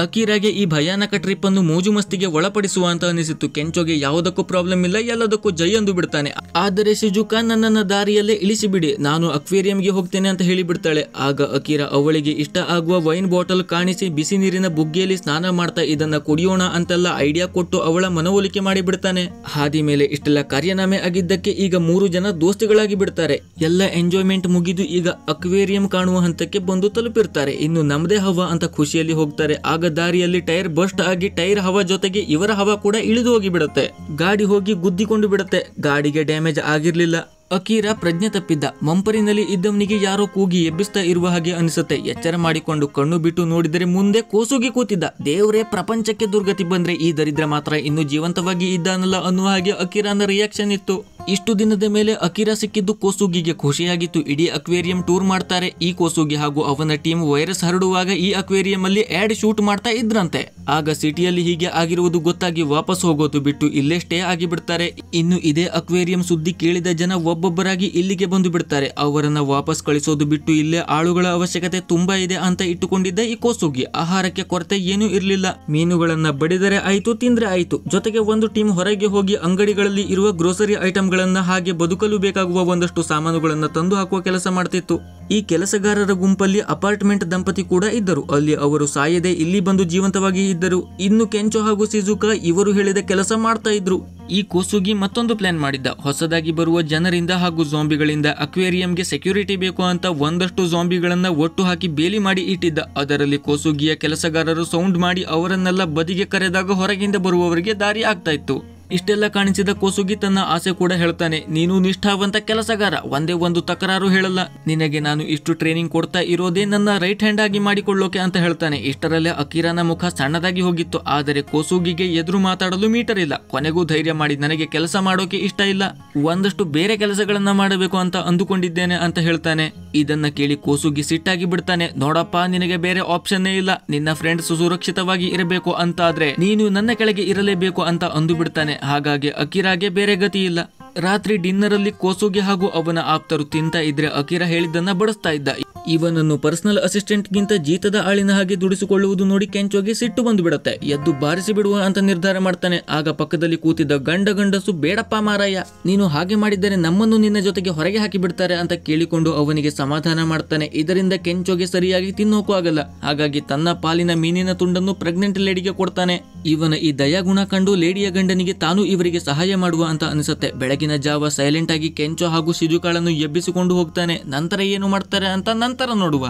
ಅಕೀರಾಗೆ ಈ ಭಯಾನಕ ಟ್ರಿಪ್ ಅನ್ನು ಮೋಜು ಮಸ್ತಿಗೆ ಒಳಪಡಿಸುವ ಅಂತ ಅನಿಸಿತು ಕೆಂಚೋಗೆ ಯಾವುದಕ್ಕೂ ಪ್ರಾಬ್ಲಮ್ ಇಲ್ಲ ಎಲ್ಲದಕ್ಕೂ ಜೈ ಎಂದು ಬಿಡ್ತಾನೆ ಆದರೆ ಶಿಜುಕಾ ನನ್ನನ್ನು ದಾರಿಯಲ್ಲೇ ಇಳಿಸಿಬಿಡಿ ನಾನು ಅಕ್ವೇರಿಯಂಗೆ ಹೋಗ್ತೇನೆ ಅಂತ ಹೇಳಿಬಿಡ್ತಾಳೆ ಆಗ ಅಕೀರ ಅವಳಿಗೆ ಇಷ್ಟ ಆಗುವ ವೈನ್ ಬಾಟಲ್ ಕಾಣಿಸಿ ಬಿಸಿ ನೀರಿನ ಬುಗ್ಗೆಯಲ್ಲಿ ಸ್ನಾನ ಮಾಡ್ತಾ ಇದನ್ನ ಕುಡಿಯೋಣ ಅಂತೆಲ್ಲ ಐಡಿಯಾ ಕೊಟ್ಟು ಅವಳ ಮನವೊಲಿಕೆ ಮಾಡಿಬಿಡ್ತಾನೆ ಹಾದಿ ಮೇಲೆ ಇಷ್ಟೆಲ್ಲ ಕಾರ್ಯನಾಮೆ ಆಗಿದ್ದಕ್ಕೆ ಈಗ ಮೂರು ಜನ ದೋಸ್ತಿಗಳಾಗಿ ಬಿಡ್ತಾರೆ ಎಲ್ಲ ಎಂಜಾಯ್ಮೆಂಟ್ ಮುಗಿದು ಈಗ ಅಕ್ವೇರಿಯಂ ಕಾಣುವ ಹಂತಕ್ಕೆ ಬಂದು ತಲುಪಿರ್ತಾರೆ ಇನ್ನು ನಮ್ದೇ ಹವ್ವ ಅಂತ ಖುಷಿಯಲ್ಲಿ ಹೋಗ್ತಾರೆ ಆಗ ದಾರಿಯಲ್ಲಿ ಟೈರ್ ಬಸ್ಟ್ ಆಗಿ ಟೈರ್ ಹವಾ ಜೊತೆಗೆ ಇವರ ಹವ ಕೂಡ ಇಳಿದು ಹೋಗಿ ಬಿಡುತ್ತೆ ಗಾಡಿ ಹೋಗಿ ಗುದ್ದಿಕೊಂಡು ಬಿಡುತ್ತೆ ಗಾಡಿಗೆ ಡ್ಯಾಮೇಜ್ ಆಗಿರ್ಲಿಲ್ಲ ಅಕೀರ ಪ್ರಜ್ಞೆ ತಪ್ಪಿದ್ದ ಮಂಪರಿನಲ್ಲಿ ಇದ್ದವನಿಗೆ ಯಾರೋ ಕೂಗಿ ಎಬ್ಬಿಸ್ತಾ ಇರುವ ಹಾಗೆ ಅನಿಸುತ್ತೆ ಎಚ್ಚರ ಮಾಡಿಕೊಂಡು ಕಣ್ಣು ಬಿಟ್ಟು ನೋಡಿದರೆ ಮುಂದೆ ಕೋಸುಗಿ ಕೂತಿದ್ದ ದೇವರೇ ಪ್ರಪಂಚಕ್ಕೆ ದುರ್ಗತಿ ಬಂದ್ರೆ ಈ ದರಿದ್ರ ಮಾತ್ರ ಇನ್ನು ಜೀವಂತವಾಗಿ ಇದ್ದಾನಲ್ಲ ಅನ್ನುವ ಹಾಗೆ ಅಕೀರಾನ ರಿಯಾಕ್ಷನ್ ಇತ್ತು ಈ ಶುಕ್ರ ದಿನದ ಮೇಲೆ ಅಕಿರಾ ಸಿಕ್ಕಿದ್ದು ಕೋಸುಗಿಗೆ ಖುಷಿಯಾಗಿತ್ತು ಇಡಿ ಅಕ್ವೇರಿಯಂ ಟೂರ್ ಮಾಡ್ತಾರೆ ಈ ಕೋಸುಗೆ ಹಾಗೂ ಅವನ್ನ ಟೀಮ್ ವೈರಸ್ ಹರಡುವಾಗ ಈ ಅಕ್ವೇರಿಯಂ ಅಲ್ಲಿ ಆಡ್ ಶೂಟ್ ಮಾಡ್ತಾ ಇದ್ದರಂತೆ ಆಗ ಸಿಟಿಯಲ್ಲಿ ಹೀಗೆ ಆಗಿರುವುದು ಗೊತ್ತಾಗಿ ವಾಪಸ್ ಹೋಗೋದು ಬಿಟ್ಟು ಇಲ್ಲೇ ಸ್ಟೇ ಆಗಿ ಬಿಡ್ತಾರೆ ಇನ್ನು ಇದೇ ಅಕ್ವೇರಿಯಂ ಸುದ್ದಿ ಕೇಳಿದ ಜನ ಒಬ್ಬೊಬ್ಬರಾಗಿ ಇಲ್ಲಿಗೆ ಬಂದು ಬಿಡ್ತಾರೆ ಅವರನ್ನ ವಾಪಸ್ ಕಳಿಸೋದು ಬಿಟ್ಟು ಇಲ್ಲೇ ಆಳುಗಳ ಅವಶ್ಯಕತೆ ತುಂಬಾ ಇದೆ ಅಂತ ಇಟ್ಟುಕೊಂಡಿದ್ದ ಈ ಕೋಸುಗಿ ಆಹಾರಕ್ಕೆ ಕೊರತೆ ಏನೂ ಇರಲಿಲ್ಲ ಮೀನುಗಳನ್ನ ಬಡಿದರೆ ಆಯ್ತು ತಿಂದ್ರೆ ಆಯ್ತು ಜೊತೆಗೆ ಒಂದು ಟೀಮ್ ಹೊರಗೆ ಹೋಗಿ ಅಂಗಡಿಗಳಲ್ಲಿ ಇರುವ ಗ್ರೋಸರಿ ಐಟಂಗಳನ್ನ ಹಾಗೆ ಬದುಕಲು ಬೇಕಾಗುವ ಒಂದಷ್ಟು ಸಾಮಾನುಗಳನ್ನು ತಂದು ಹಾಕುವ ಕೆಲಸ ಮಾಡ್ತಿತ್ತು ಈ ಕೆಲಸಗಾರರ ಗುಂಪಲ್ಲಿ ಅಪಾರ್ಟ್ಮೆಂಟ್ ದಂಪತಿ ಕೂಡ ಇದ್ದರು ಅಲ್ಲಿ ಅವರು ಸಾಯದೆ ಇಲ್ಲಿ ಬಂದು ಜೀವಂತವಾಗಿ ಇದ್ದರು ಇನ್ನು ಕೆಂಚೋ ಹಾಗೂ ಸಿಜುಕ ಇವರು ಹೇಳಿದ ಕೆಲಸ ಮಾಡ್ತಾ ಇದ್ರು ಈ ಕೋಸುಗಿ ಮತ್ತೊಂದು ಪ್ಲಾನ್ ಮಾಡಿದ್ದ ಹೊಸದಾಗಿ ಬರುವ ಜನರಿಂದ ಹಾಗೂ ಜಾಂಬಿಗಳಿಂದ ಅಕ್ವೇರಿಯಂಗೆ ಸೆಕ್ಯೂರಿಟಿ ಬೇಕು ಅಂತ ಒಂದಷ್ಟು ಜಾಂಬಿಗಳನ್ನ ಒಟ್ಟು ಹಾಕಿ ಬೇಲಿ ಮಾಡಿ ಇಟ್ಟಿದ್ದ ಅದರಲ್ಲಿ ಕೋಸುಗಿಯ ಕೆಲಸಗಾರರು ಸೌಂಡ್ ಮಾಡಿ ಅವರನ್ನೆಲ್ಲ ಬದಿಗೆ ಕರೆದಾಗ ಹೊರಗಿಂದ ಬರುವವರಿಗೆ ದಾರಿ ಆಗ್ತಾ ಇತ್ತು ಇಷ್ಟೆಲ್ಲ ಕಾಣಿಸಿದ ಕೋಸುಗಿ ತನ್ನ ಆಸೆ ಕೂಡ ಹೇಳ್ತಾನೆ ನೀನು ನಿಷ್ಠಾವಂತ ಕೆಲಸಗಾರ ಒಂದೇ ಒಂದು ತಕರಾರು ಹೇಳಲ್ಲ ನಿನಗೆ ನಾನು ಇಷ್ಟು ಟ್ರೈನಿಂಗ್ ಕೊಡ್ತಾ ಇರೋದೇ ನನ್ನ ರೈಟ್ ಹ್ಯಾಂಡ್ ಆಗಿ ಮಾಡಿಕೊಳ್ಳೋಕೆ ಅಂತ ಹೇಳ್ತಾನೆ ಇಷ್ಟರಲ್ಲೇ ಅಕೀರಾನ ಮುಖ ಸಣ್ಣದಾಗಿ ಹೋಗಿತ್ತು ಆದರೆ ಕೋಸುಗಿಗೆ ಎದುರು ಮಾತಾಡಲು ಮೀಟರ್ ಇಲ್ಲ ಕೊನೆಗೂ ಧೈರ್ಯ ಮಾಡಿ ನನಗೆ ಕೆಲಸ ಮಾಡೋಕೆ ಇಷ್ಟ ಇಲ್ಲ ಒಂದಷ್ಟು ಬೇರೆ ಕೆಲಸಗಳನ್ನ ಮಾಡಬೇಕು ಅಂತ ಅಂದುಕೊಂಡಿದ್ದೇನೆ ಅಂತ ಹೇಳ್ತಾನೆ ಇದನ್ನ ಕೇಳಿ ಕೋಸುಗಿ ಸಿಟ್ಟಾಗಿ ಬಿಡ್ತಾನೆ ನೋಡಪ್ಪ ನಿನಗೆ ಬೇರೆ ಆಪ್ಷನ್ನೇ ಇಲ್ಲ ನಿನ್ನ ಫ್ರೆಂಡ್ಸ್ ಸುರಕ್ಷಿತವಾಗಿ ಇರಬೇಕು ಆದ್ರೆ ನೀನು ನನ್ನ ಕೆಳಗೆ ಇರಲೇಬೇಕು ಅಂತ ಅಂದು ಬಿಡ್ತಾನೆ ಹಾಗಾಗಿ ಅಕಿರಾಗೆ ಬೇರೆ ಗತಿ ಇಲ್ಲ ರಾತ್ರಿ ಡಿನ್ನರ್ ಅಲ್ಲಿ ಕೋಸುಗೆ ಹಾಗೂ ಅವನ ಆಪ್ತರು ತಿಂತ ಇದ್ರೆ ಅಕಿರಾ ಹೇಳಿದ್ದನ್ನ ಬಡಿಸ್ತಾ ಇದ್ದ ಇವನನ್ನು ಪರ್ಸನಲ್ ಅಸಿಸ್ಟೆಂಟ್ ಗಿಂತ ಜೀತದ ಆಳಿನ ಹಾಗೆ ದುಡಿಸಿಕೊಳ್ಳುವುದು ನೋಡಿ ಕೆಂಚೋಗೆ ಸಿಟ್ಟು ಬಂದು ಬಿಡುತ್ತೆ ಎದ್ದು ಬಾರಿಸಿ ಬಿಡುವ ಅಂತ ನಿರ್ಧಾರ ಮಾಡ್ತಾನೆ ಆಗ ಪಕ್ಕದಲ್ಲಿ ಕೂತಿದ್ದ ಗಂಡ ಗಂಡಸು ಬೇಡಪ್ಪ ಮಾರಾಯ ನೀನು ಹಾಗೆ ಮಾಡಿದರೆ ನಮ್ಮನ್ನು ನಿನ್ನ ಜೊತೆಗೆ ಹೊರಗೆ ಹಾಕಿ ಬಿಡ್ತಾರೆ ಅಂತ ಕೇಳಿಕೊಂಡು ಅವನಿಗೆ ಸಮಾಧಾನ ಮಾಡ್ತಾನೆ ಇದರಿಂದ ಕೆಂಚೋಗೆ ಸರಿಯಾಗಿ ತಿನ್ನೋಕು ಆಗಲ್ಲ ಹಾಗಾಗಿ ತನ್ನ ಪಾಲಿನ ಮೀನಿನ ತುಂಡನ್ನು ಪ್ರೆಗ್ನೆಂಟ್ ಲೇಡಿಗೆ ಕೊಡ್ತಾನೆ ಇವನ ಈ ದಯಾಗುಣ ಕಂಡು ಲೇಡಿಯ ಗಂಡನಿಗೆ ತಾನು ಇವರಿಗೆ ಸಹಾಯ ಮಾಡುವ ಅಂತ ಅನಿಸುತ್ತೆ ಬೆಳಗ್ಗೆ ಬೆಳಗಿನ ಜಾವ ಸೈಲೆಂಟ್ ಆಗಿ ಕೆಂಚೋ ಹಾಗೂ ಸಿಧುಕಾಳನ್ನು ಎಬ್ಬಿಸಿಕೊಂಡು ಹೋಗ್ತಾನೆ ನಂತರ ಏನು ಮಾಡ್ತಾರೆ ಅಂತ ನಂತರ ನೋಡುವ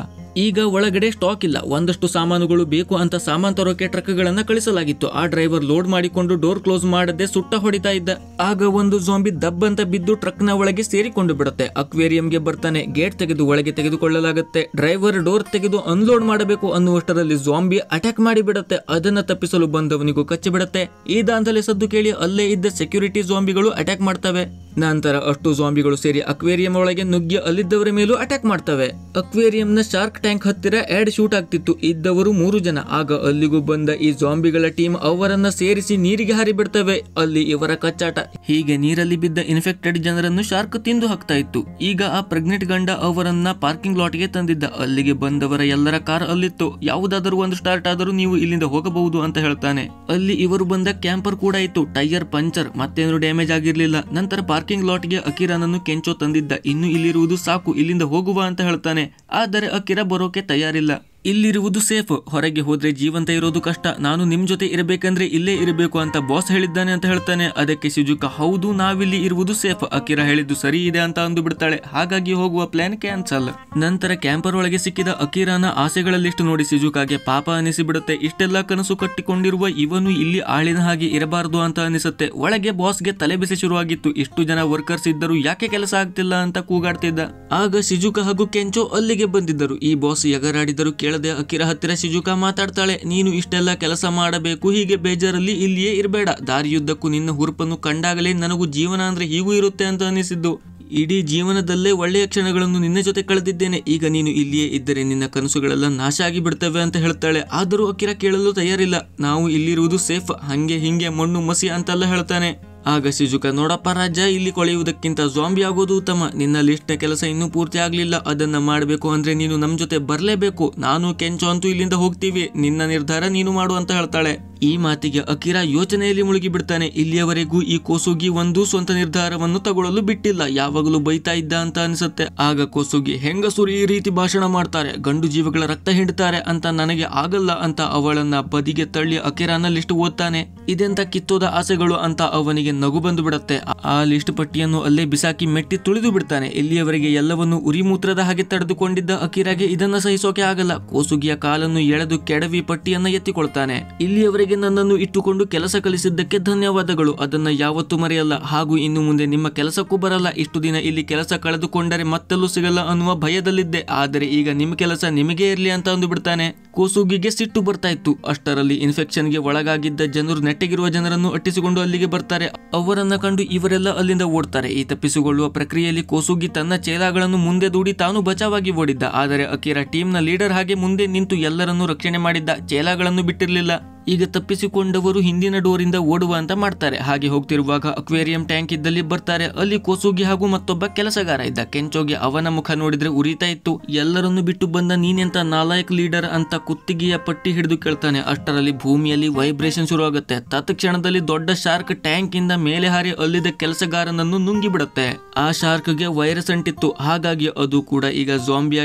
ಈಗ ಒಳಗಡೆ ಸ್ಟಾಕ್ ಇಲ್ಲ ಒಂದಷ್ಟು ಸಾಮಾನುಗಳು ಬೇಕು ಅಂತ ಸಾಮಾನು ತರೋಕೆ ಟ್ರಕ್ಗಳನ್ನು ಕಳಿಸಲಾಗಿತ್ತು ಆ ಡ್ರೈವರ್ ಲೋಡ್ ಮಾಡಿಕೊಂಡು ಡೋರ್ ಕ್ಲೋಸ್ ಮಾಡದೆ ಸುಟ್ಟ ಹೊಡಿತಾ ಇದ್ದ ಆಗ ಒಂದು ದಬ್ ಅಂತ ಬಿದ್ದು ಟ್ರಕ್ನ ಒಳಗೆ ಸೇರಿಕೊಂಡು ಬಿಡುತ್ತೆ ಅಕ್ವೇರಿಯಂಗೆ ಬರ್ತಾನೆ ಗೇಟ್ ತೆಗೆದು ಒಳಗೆ ತೆಗೆದುಕೊಳ್ಳಲಾಗುತ್ತೆ ಡ್ರೈವರ್ ಡೋರ್ ತೆಗೆದು ಅನ್ಲೋಡ್ ಮಾಡಬೇಕು ಅನ್ನುವಷ್ಟರಲ್ಲಿ ಜಾಂಬಿ ಅಟ್ಯಾಕ್ ಬಿಡುತ್ತೆ ಅದನ್ನ ತಪ್ಪಿಸಲು ಬಂದವನಿಗೂ ಕಚ್ಚಿಬಿಡತ್ತೆ ಈ ದಾಂಧಲೆ ಸದ್ದು ಕೇಳಿ ಅಲ್ಲೇ ಇದ್ದ ಸೆಕ್ಯೂರಿಟಿ ಜಾಂಬಿಗಳು ಅಟ್ಯಾಕ್ ಮಾಡ್ತವೆ ನಂತರ ಅಷ್ಟು ಜಾಂಬಿಗಳು ಸೇರಿ ಅಕ್ವೇರಿಯಂ ಒಳಗೆ ನುಗ್ಗಿ ಅಲ್ಲಿದ್ದವರ ಮೇಲೂ ಅಟ್ಯಾಕ್ ಮಾಡ್ತವೆ ಅಕ್ವೇರಿಯಂನ ಶಾರ್ಕ್ ಟ್ಯಾಂಕ್ ಹತ್ತಿರ ಎರಡ್ ಶೂಟ್ ಆಗ್ತಿತ್ತು ಇದ್ದವರು ಮೂರು ಜನ ಆಗ ಅಲ್ಲಿಗೂ ಬಂದ ಈ ಜಾಂಬಿಗಳ ಟೀಮ್ ಅವರನ್ನ ಸೇರಿಸಿ ನೀರಿಗೆ ಹರಿಬಿಡ್ತವೆ ಅಲ್ಲಿ ಇವರ ಕಚ್ಚಾಟ ಹೀಗೆ ನೀರಲ್ಲಿ ಬಿದ್ದ ಇನ್ಫೆಕ್ಟೆಡ್ ಜನರನ್ನು ಶಾರ್ಕ್ ತಿಂದು ಹಾಕ್ತಾ ಇತ್ತು ಈಗ ಆ ಪ್ರೆಗ್ನೆಂಟ್ ಗಂಡ ಅವರನ್ನ ಪಾರ್ಕಿಂಗ್ ಗೆ ತಂದಿದ್ದ ಅಲ್ಲಿಗೆ ಬಂದವರ ಎಲ್ಲರ ಕಾರ್ ಅಲ್ಲಿತ್ತು ಯಾವುದಾದರೂ ಒಂದು ಸ್ಟಾರ್ಟ್ ಆದರೂ ನೀವು ಇಲ್ಲಿಂದ ಹೋಗಬಹುದು ಅಂತ ಹೇಳ್ತಾನೆ ಅಲ್ಲಿ ಇವರು ಬಂದ ಕ್ಯಾಂಪರ್ ಕೂಡ ಇತ್ತು ಟೈಯರ್ ಪಂಚರ್ ಮತ್ತೇನು ಡ್ಯಾಮೇಜ್ ಆಗಿರ್ಲಿಲ್ಲ ನಂತರ ಪಾರ್ಕಿಂಗ್ ಲಾಟ್ಗೆ ಅಕಿರಾನನ್ನು ಕೆಂಚೋ ತಂದಿದ್ದ ಇನ್ನು ಇಲ್ಲಿರುವುದು ಸಾಕು ಇಲ್ಲಿಂದ ಹೋಗುವ ಅಂತ ಹೇಳ್ತಾನೆ ಆದರೆ ಅಕಿರ borroquetar y la ಇಲ್ಲಿರುವುದು ಸೇಫ್ ಹೊರಗೆ ಹೋದ್ರೆ ಜೀವಂತ ಇರೋದು ಕಷ್ಟ ನಾನು ನಿಮ್ ಜೊತೆ ಇರಬೇಕಂದ್ರೆ ಇಲ್ಲೇ ಇರಬೇಕು ಅಂತ ಬಾಸ್ ಹೇಳಿದ್ದಾನೆ ಅಂತ ಹೇಳ್ತಾನೆ ಅದಕ್ಕೆ ಸಿಜುಕ ಹೌದು ನಾವಿಲ್ಲಿ ಇರುವುದು ಸೇಫ್ ಅಕಿರಾ ಹೇಳಿದ್ದು ಸರಿ ಇದೆ ಅಂತ ಅಂದು ಬಿಡ್ತಾಳೆ ಹಾಗಾಗಿ ಹೋಗುವ ಪ್ಲಾನ್ ಕ್ಯಾನ್ಸಲ್ ನಂತರ ಕ್ಯಾಂಪರ್ ಒಳಗೆ ಸಿಕ್ಕಿದ ಅಕಿರಾನ ಆಸೆಗಳಲ್ಲಿಷ್ಟು ನೋಡಿ ಸಿಜುಕಾಗೆ ಪಾಪ ಬಿಡುತ್ತೆ ಇಷ್ಟೆಲ್ಲ ಕನಸು ಕಟ್ಟಿಕೊಂಡಿರುವ ಇವನು ಇಲ್ಲಿ ಆಳಿನ ಹಾಗೆ ಇರಬಾರದು ಅಂತ ಅನಿಸುತ್ತೆ ಒಳಗೆ ಬಾಸ್ಗೆ ತಲೆ ಬಿಸಿ ಶುರುವಾಗಿತ್ತು ಇಷ್ಟು ಜನ ವರ್ಕರ್ಸ್ ಇದ್ದರು ಯಾಕೆ ಕೆಲಸ ಆಗ್ತಿಲ್ಲ ಅಂತ ಕೂಗಾಡ್ತಿದ್ದ ಆಗ ಸಿಜುಕ ಹಾಗೂ ಕೆಂಚೋ ಅಲ್ಲಿಗೆ ಬಂದಿದ್ದರು ಈ ಬಾಸ್ ಎಗರಾಡಿದರು ಕೇಳ ಅದೇ ಅಕಿರ ಹತ್ತಿರ ಶಿಜುಕ ಮಾತಾಡ್ತಾಳೆ ನೀನು ಇಷ್ಟೆಲ್ಲ ಕೆಲಸ ಮಾಡಬೇಕು ಹೀಗೆ ಬೇಜಾರಲ್ಲಿ ಇಲ್ಲಿಯೇ ಇರಬೇಡ ದಾರಿಯುದ್ದಕ್ಕೂ ನಿನ್ನ ಹುರುಪನ್ನು ಕಂಡಾಗಲೇ ನನಗೂ ಜೀವನ ಅಂದ್ರೆ ಹೀಗೂ ಇರುತ್ತೆ ಅಂತ ಅನಿಸಿದ್ದು ಇಡೀ ಜೀವನದಲ್ಲೇ ಒಳ್ಳೆಯ ಕ್ಷಣಗಳನ್ನು ನಿನ್ನ ಜೊತೆ ಕಳೆದಿದ್ದೇನೆ ಈಗ ನೀನು ಇಲ್ಲಿಯೇ ಇದ್ದರೆ ನಿನ್ನ ಕನಸುಗಳೆಲ್ಲ ನಾಶ ಆಗಿ ಬಿಡ್ತವೆ ಅಂತ ಹೇಳ್ತಾಳೆ ಆದರೂ ಅಕಿರ ಕೇಳಲು ತಯಾರಿಲ್ಲ ನಾವು ಇಲ್ಲಿರುವುದು ಸೇಫ್ ಹಂಗೆ ಹಿಂಗೆ ಮಣ್ಣು ಮಸಿ ಅಂತೆಲ್ಲ ಹೇಳ್ತಾನೆ ಆಗ ಸಿಜುಕ ನೋಡಪ್ಪ ರಾಜ ಇಲ್ಲಿ ಕೊಳೆಯುವುದಕ್ಕಿಂತ ಜಾಂಬಿ ಆಗೋದು ಉತ್ತಮ ನಿನ್ನ ಲಿಸ್ಟ್ನ ಕೆಲಸ ಇನ್ನೂ ಪೂರ್ತಿ ಆಗಲಿಲ್ಲ ಅದನ್ನ ಮಾಡಬೇಕು ಅಂದ್ರೆ ನೀನು ನಮ್ಮ ಜೊತೆ ಬರಲೇಬೇಕು ನಾನು ಕೆಂಚು ಅಂತೂ ಇಲ್ಲಿಂದ ಹೋಗ್ತೀವಿ ನಿನ್ನ ನಿರ್ಧಾರ ನೀನು ಮಾಡು ಅಂತ ಹೇಳ್ತಾಳೆ ಈ ಮಾತಿಗೆ ಅಕಿರಾ ಯೋಚನೆಯಲ್ಲಿ ಮುಳುಗಿ ಬಿಡ್ತಾನೆ ಇಲ್ಲಿಯವರೆಗೂ ಈ ಕೋಸುಗಿ ಒಂದು ಸ್ವಂತ ನಿರ್ಧಾರವನ್ನು ತಗೊಳ್ಳಲು ಬಿಟ್ಟಿಲ್ಲ ಯಾವಾಗಲೂ ಬೈತಾ ಇದ್ದ ಅಂತ ಅನಿಸುತ್ತೆ ಆಗ ಕೋಸುಗಿ ಹೆಂಗಸರು ಈ ರೀತಿ ಭಾಷಣ ಮಾಡ್ತಾರೆ ಗಂಡು ಜೀವಗಳ ರಕ್ತ ಹಿಂಡ್ತಾರೆ ಅಂತ ನನಗೆ ಆಗಲ್ಲ ಅಂತ ಅವಳನ್ನ ಬದಿಗೆ ತಳ್ಳಿ ಅಕಿರಾನ ಲಿಸ್ಟ್ ಓದ್ತಾನೆ ಇದೆಂತ ಕಿತ್ತೋದ ಆಸೆಗಳು ಅಂತ ಅವನಿಗೆ ನಗು ಬಂದು ಬಿಡುತ್ತೆ ಆ ಲಿಸ್ಟ್ ಪಟ್ಟಿಯನ್ನು ಅಲ್ಲೇ ಬಿಸಾಕಿ ಮೆಟ್ಟಿ ತುಳಿದು ಬಿಡ್ತಾನೆ ಇಲ್ಲಿಯವರೆಗೆ ಎಲ್ಲವನ್ನು ಉರಿಮೂತ್ರದ ಹಾಗೆ ತಡೆದುಕೊಂಡಿದ್ದ ಅಕಿರಾಗೆ ಇದನ್ನ ಸಹಿಸೋಕೆ ಆಗಲ್ಲ ಕೋಸುಗಿಯ ಕಾಲನ್ನು ಎಳೆದು ಕೆಡವಿ ಪಟ್ಟಿಯನ್ನ ಎತ್ತಿಕೊಳ್ತಾನೆ ಇಲ್ಲಿಯವರೆಗೆ ನನ್ನನ್ನು ಇಟ್ಟುಕೊಂಡು ಕೆಲಸ ಕಲಿಸಿದ್ದಕ್ಕೆ ಧನ್ಯವಾದಗಳು ಅದನ್ನ ಯಾವತ್ತೂ ಮರೆಯಲ್ಲ ಹಾಗೂ ಇನ್ನು ಮುಂದೆ ನಿಮ್ಮ ಕೆಲಸಕ್ಕೂ ಬರಲ್ಲ ಇಷ್ಟು ದಿನ ಇಲ್ಲಿ ಕೆಲಸ ಕಳೆದುಕೊಂಡರೆ ಮತ್ತೆಲ್ಲೂ ಸಿಗಲ್ಲ ಅನ್ನುವ ಭಯದಲ್ಲಿದ್ದೆ ಆದರೆ ಈಗ ನಿಮ್ಮ ಕೆಲಸ ನಿಮಗೆ ಇರಲಿ ಅಂತ ಅಂದು ಬಿಡ್ತಾನೆ ಕೋಸುಗಿಗೆ ಸಿಟ್ಟು ಬರ್ತಾ ಇತ್ತು ಅಷ್ಟರಲ್ಲಿ ಇನ್ಫೆಕ್ಷನ್ಗೆ ಒಳಗಾಗಿದ್ದ ಜನರು ನೆಟ್ಟಗಿರುವ ಜನರನ್ನು ಅಟ್ಟಿಸಿಕೊಂಡು ಅಲ್ಲಿಗೆ ಬರ್ತಾರೆ ಅವರನ್ನ ಕಂಡು ಇವರೆಲ್ಲ ಅಲ್ಲಿಂದ ಓಡ್ತಾರೆ ಈ ತಪ್ಪಿಸಿಕೊಳ್ಳುವ ಪ್ರಕ್ರಿಯೆಯಲ್ಲಿ ಕೋಸುಗಿ ತನ್ನ ಚೇಲಾಗಳನ್ನು ಮುಂದೆ ದೂಡಿ ತಾನು ಬಚಾವಾಗಿ ಓಡಿದ್ದ ಆದರೆ ಅಕೀರಾ ಟೀಮ್ನ ಲೀಡರ್ ಹಾಗೆ ಮುಂದೆ ನಿಂತು ಎಲ್ಲರನ್ನೂ ರಕ್ಷಣೆ ಮಾಡಿದ್ದ ಚೇಲಾಗಳನ್ನು ಬಿಟ್ಟಿರಲಿಲ್ಲ ಈಗ ತಪ್ಪಿಸಿಕೊಂಡವರು ಹಿಂದಿನ ಡೋರಿಂದ ಅಂತ ಮಾಡ್ತಾರೆ ಹಾಗೆ ಹೋಗ್ತಿರುವಾಗ ಅಕ್ವೇರಿಯಂ ಟ್ಯಾಂಕ್ ಇದ್ದಲ್ಲಿ ಬರ್ತಾರೆ ಅಲ್ಲಿ ಕೋಸುಗಿ ಹಾಗೂ ಮತ್ತೊಬ್ಬ ಕೆಲಸಗಾರ ಇದ್ದ ಕೆಂಚೋಗಿ ಅವನ ಮುಖ ನೋಡಿದ್ರೆ ಉರಿತಾ ಇತ್ತು ಎಲ್ಲರನ್ನು ಬಿಟ್ಟು ಬಂದ ನೀನೆಂತ ನಾಲಾಯಕ್ ಲೀಡರ್ ಅಂತ ಕುತ್ತಿಗೆಯ ಪಟ್ಟಿ ಹಿಡಿದು ಕೇಳ್ತಾನೆ ಅಷ್ಟರಲ್ಲಿ ಭೂಮಿಯಲ್ಲಿ ವೈಬ್ರೇಷನ್ ಶುರು ಆಗುತ್ತೆ ತತ್ಕ್ಷಣದಲ್ಲಿ ದೊಡ್ಡ ಶಾರ್ಕ್ ಟ್ಯಾಂಕ್ ಇಂದ ಮೇಲೆ ಹಾರಿ ಅಲ್ಲಿದ್ದ ಕೆಲಸಗಾರನನ್ನು ನುಂಗಿ ಬಿಡುತ್ತೆ ಆ ಶಾರ್ಕ್ ಗೆ ವೈರಸ್ ಅಂಟಿತ್ತು ಹಾಗಾಗಿ ಅದು ಕೂಡ ಈಗ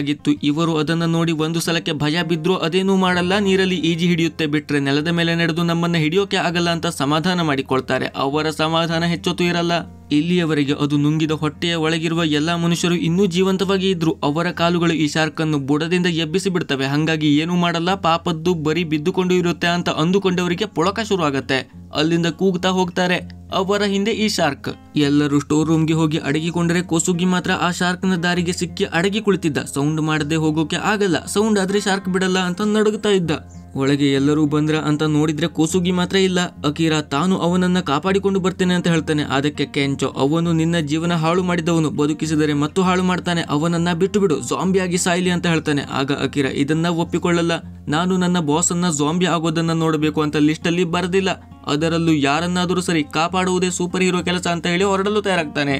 ಆಗಿತ್ತು ಇವರು ಅದನ್ನ ನೋಡಿ ಒಂದು ಸಲಕ್ಕೆ ಭಯ ಬಿದ್ರು ಅದೇನೂ ಮಾಡಲ್ಲ ನೀರಲ್ಲಿ ಈಜಿ ಹಿಡಿಯುತ್ತೆ ಬಿಟ್ರೆ ನೆಲದ ಮೇಲೆ ನಡೆದು ನಮ್ಮನ್ನ ಹಿಡಿಯೋಕೆ ಆಗಲ್ಲ ಅಂತ ಸಮಾಧಾನ ಮಾಡಿಕೊಳ್ತಾರೆ ಅವರ ಸಮಾಧಾನ ಹೆಚ್ಚೊತ್ತು ಇರಲ್ಲ ಇಲ್ಲಿಯವರೆಗೆ ಅದು ನುಂಗಿದ ಹೊಟ್ಟೆಯ ಒಳಗಿರುವ ಎಲ್ಲಾ ಮನುಷ್ಯರು ಇನ್ನೂ ಜೀವಂತವಾಗಿ ಇದ್ರು ಅವರ ಕಾಲುಗಳು ಈ ಶಾರ್ಕನ್ನು ಬುಡದಿಂದ ಎಬ್ಬಿಸಿ ಬಿಡ್ತವೆ ಹಾಗಾಗಿ ಏನೂ ಮಾಡಲ್ಲ ಪಾಪದ್ದು ಬರೀ ಬಿದ್ದುಕೊಂಡು ಇರುತ್ತೆ ಅಂತ ಅಂದುಕೊಂಡವರಿಗೆ ಪೊಳಕ ಶುರು ಆಗತ್ತೆ ಅಲ್ಲಿಂದ ಕೂಗ್ತಾ ಹೋಗ್ತಾರೆ ಅವರ ಹಿಂದೆ ಈ ಶಾರ್ಕ್ ಎಲ್ಲರೂ ಸ್ಟೋರ್ ರೂಮ್ಗೆ ಹೋಗಿ ಅಡಗಿಕೊಂಡರೆ ಕೋಸುಗಿ ಮಾತ್ರ ಆ ನ ದಾರಿಗೆ ಸಿಕ್ಕಿ ಅಡಗಿ ಕುಳಿತಿದ್ದ ಸೌಂಡ್ ಮಾಡದೆ ಹೋಗೋಕೆ ಆಗಲ್ಲ ಸೌಂಡ್ ಆದ್ರೆ ಶಾರ್ಕ್ ಬಿಡಲ್ಲ ಅಂತ ನಡುಗುತ್ತಾ ಇದ್ದ ಒಳಗೆ ಎಲ್ಲರೂ ಬಂದ್ರ ಅಂತ ನೋಡಿದ್ರೆ ಕೋಸುಗಿ ಮಾತ್ರ ಇಲ್ಲ ಅಕೀರ ತಾನು ಅವನನ್ನ ಕಾಪಾಡಿಕೊಂಡು ಬರ್ತೇನೆ ಅಂತ ಹೇಳ್ತಾನೆ ಅದಕ್ಕೆ ಕೆಂಚೋ ಅವನು ನಿನ್ನ ಜೀವನ ಹಾಳು ಮಾಡಿದವನು ಬದುಕಿಸಿದರೆ ಮತ್ತು ಹಾಳು ಮಾಡ್ತಾನೆ ಅವನನ್ನ ಬಿಟ್ಟು ಬಿಡು ಜಾಂಬಿಯಾಗಿ ಸಾಯ್ಲಿ ಅಂತ ಹೇಳ್ತಾನೆ ಆಗ ಅಕೀರಾ ಇದನ್ನ ಒಪ್ಪಿಕೊಳ್ಳಲ್ಲ ನಾನು ನನ್ನ ಬಾಸ್ ಅನ್ನ ಜಾಂಬಿ ಆಗೋದನ್ನ ನೋಡಬೇಕು ಅಂತ ಲಿಸ್ಟ್ ಅಲ್ಲಿ ಬರದಿಲ್ಲ ಅದರಲ್ಲೂ ಯಾರನ್ನಾದರೂ ಸರಿ ಕಾಪಾಡುವುದೇ ಸೂಪರ್ ಹೀರೋ ಕೆಲಸ ಅಂತ ಹೇಳಿ ಹೊರಡಲು ತಯಾರಾಗ್ತಾನೆ